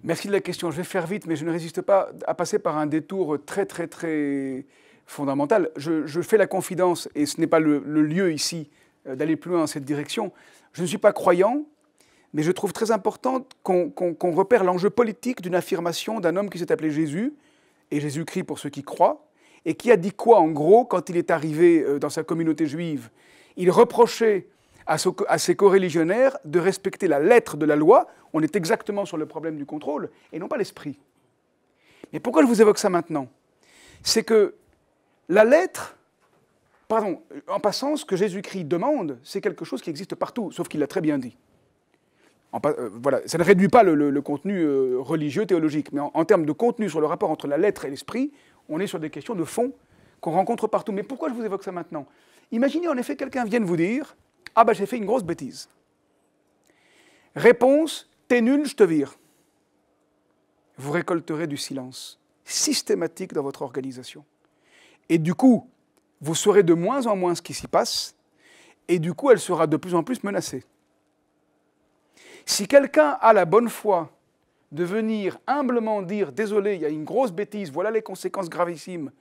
Merci de la question. Je vais faire vite, mais je ne résiste pas à passer par un détour très, très, très fondamental. Je, fais la confidence, et ce n'est pas le, lieu ici euh, d'aller plus loin dans cette direction. Je ne suis pas croyant, mais je trouve très important qu'on repère l'enjeu politique d'une affirmation d'un homme qui s'est appelé Jésus, et Jésus-Christ pour ceux qui croient, et qui a dit quoi en gros quand il est arrivé euh, dans sa communauté juive Il reprochait à, ses co ses de respecter la lettre de la loi. On est exactement sur le problème du contrôle et non pas l'esprit. Mais pourquoi je vous évoque ça maintenant C'est que la lettre, pardon, en passant, ce que Jésus-Christ demande, c'est quelque chose qui existe partout, sauf qu'il l'a très bien dit. Euh, voilà, ça ne réduit pas le, contenu euh, religieux, théologique, mais en, termes de contenu sur le rapport entre la lettre et l'esprit, on est sur des questions de fond qu'on rencontre partout. Mais pourquoi je vous évoque ça maintenant Imaginez en effet quelqu'un vienne vous dire ah ben j'ai fait une grosse bêtise. Réponse, t'es nul, je te vire. Vous récolterez du silence systématique dans votre organisation. Et du coup, vous saurez de moins en moins ce qui s'y passe, et du coup, elle sera de plus en plus menacée. Si quelqu'un a la bonne foi de venir humblement dire Désolé, il y a une grosse bêtise, voilà les conséquences gravissimes,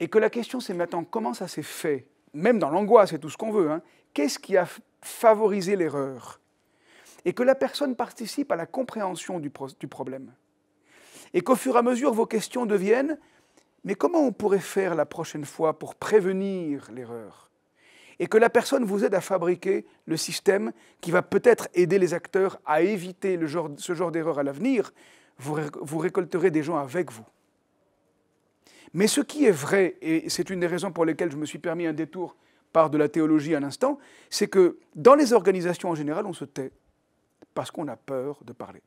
et que la question c'est maintenant comment ça s'est fait, même dans l'angoisse et tout ce qu'on veut, hein, Qu'est-ce qui a favorisé l'erreur Et que la personne participe à la compréhension du, problème. Et qu'au fur et à mesure, vos questions deviennent mais comment on pourrait faire la prochaine fois pour prévenir l'erreur Et que la personne vous aide à fabriquer le système qui va peut-être aider les acteurs à éviter ce genre d'erreur à l'avenir, vous, récolterez des gens avec vous. Mais ce qui est vrai, et c'est une des raisons pour lesquelles je me suis permis un détour part de la théologie à l'instant, c'est que dans les organisations en général, on se tait parce qu'on a peur de parler.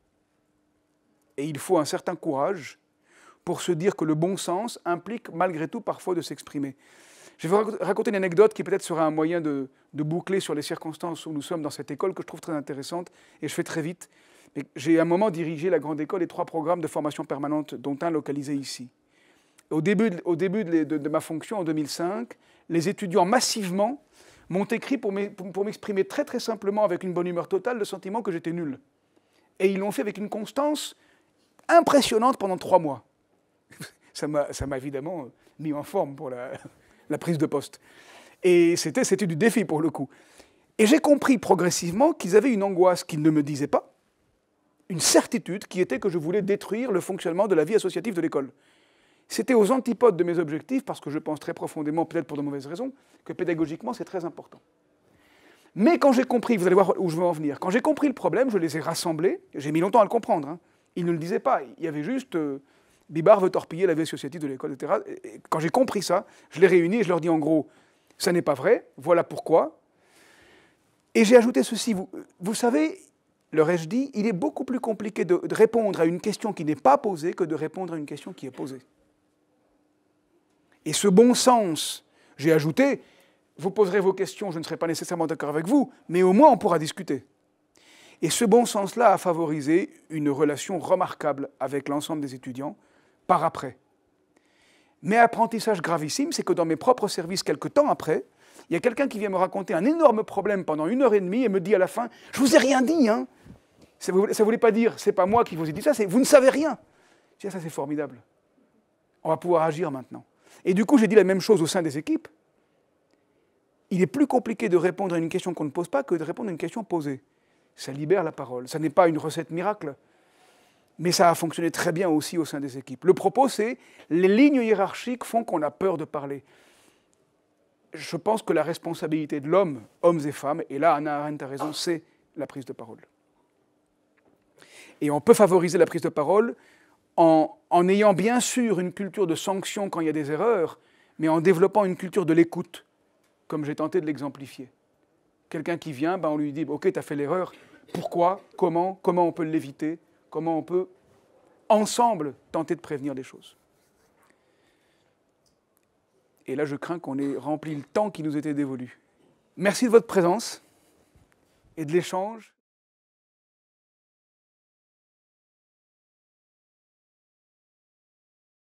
Et il faut un certain courage pour se dire que le bon sens implique malgré tout parfois de s'exprimer. Je vais vous raconter une anecdote qui peut-être sera un moyen de, boucler sur les circonstances où nous sommes dans cette école que je trouve très intéressante et je fais très vite. J'ai à un moment dirigé la grande école et trois programmes de formation permanente, dont un localisé ici. Au début au début de ma fonction en 2005, les étudiants massivement m'ont écrit pour m'exprimer très très simplement, avec une bonne humeur totale, le sentiment que j'étais nul. Et ils l'ont fait avec une constance impressionnante pendant trois mois. ça m'a évidemment euh, mis en forme pour la, prise de poste. Et c'était du défi pour le coup. Et j'ai compris progressivement qu'ils avaient une angoisse qu'ils ne me disaient pas, une certitude qui était que je voulais détruire le fonctionnement de la vie associative de l'école. C'était aux antipodes de mes objectifs, parce que je pense très profondément, peut-être pour de mauvaises raisons, que pédagogiquement c'est très important. Mais quand j'ai compris, vous allez voir où je veux en venir, quand j'ai compris le problème, je les ai rassemblés, j'ai mis longtemps à le comprendre, hein. ils ne le disaient pas, il y avait juste euh, Bibard veut torpiller la vie société de l'école, etc. quand j'ai compris ça, je les réunis et je leur dis en gros, ça n'est pas vrai, voilà pourquoi. Et j'ai ajouté ceci, vous, vous savez, leur ai-je dit, il est beaucoup plus compliqué de répondre à une question qui n'est pas posée que de répondre à une question qui est posée et ce bon sens. J'ai ajouté, vous poserez vos questions, je ne serai pas nécessairement d'accord avec vous, mais au moins on pourra discuter. Et ce bon sens-là a favorisé une relation remarquable avec l'ensemble des étudiants par après. Mais apprentissage gravissime, c'est que dans mes propres services, quelques temps après, il y a quelqu'un qui vient me raconter un énorme problème pendant une heure et demie et me dit à la fin Je vous ai rien dit, hein. Ça ne voulait pas dire, c'est pas moi qui vous ai dit ça, c'est vous ne savez rien. Je dis, ah, ça c'est formidable. On va pouvoir agir maintenant. Et du coup, j'ai dit la même chose au sein des équipes. Il est plus compliqué de répondre à une question qu'on ne pose pas que de répondre à une question posée. Ça libère la parole. Ça n'est pas une recette miracle, mais ça a fonctionné très bien aussi au sein des équipes. Le propos, c'est les lignes hiérarchiques font qu'on a peur de parler. Je pense que la responsabilité de l'homme, hommes et femmes, et là Anna Arendt a raison, c'est la prise de parole. Et on peut favoriser la prise de parole en, ayant bien sûr une culture de sanction quand il y a des erreurs, mais en développant une culture de l'écoute, comme j'ai tenté de l'exemplifier. Quelqu'un qui vient, ben, on lui dit Ok, tu as fait l'erreur, pourquoi Comment Comment on peut l'éviter Comment on peut, ensemble, tenter de prévenir des choses Et là, je crains qu'on ait rempli le temps qui nous était dévolu. Merci de votre présence et de l'échange.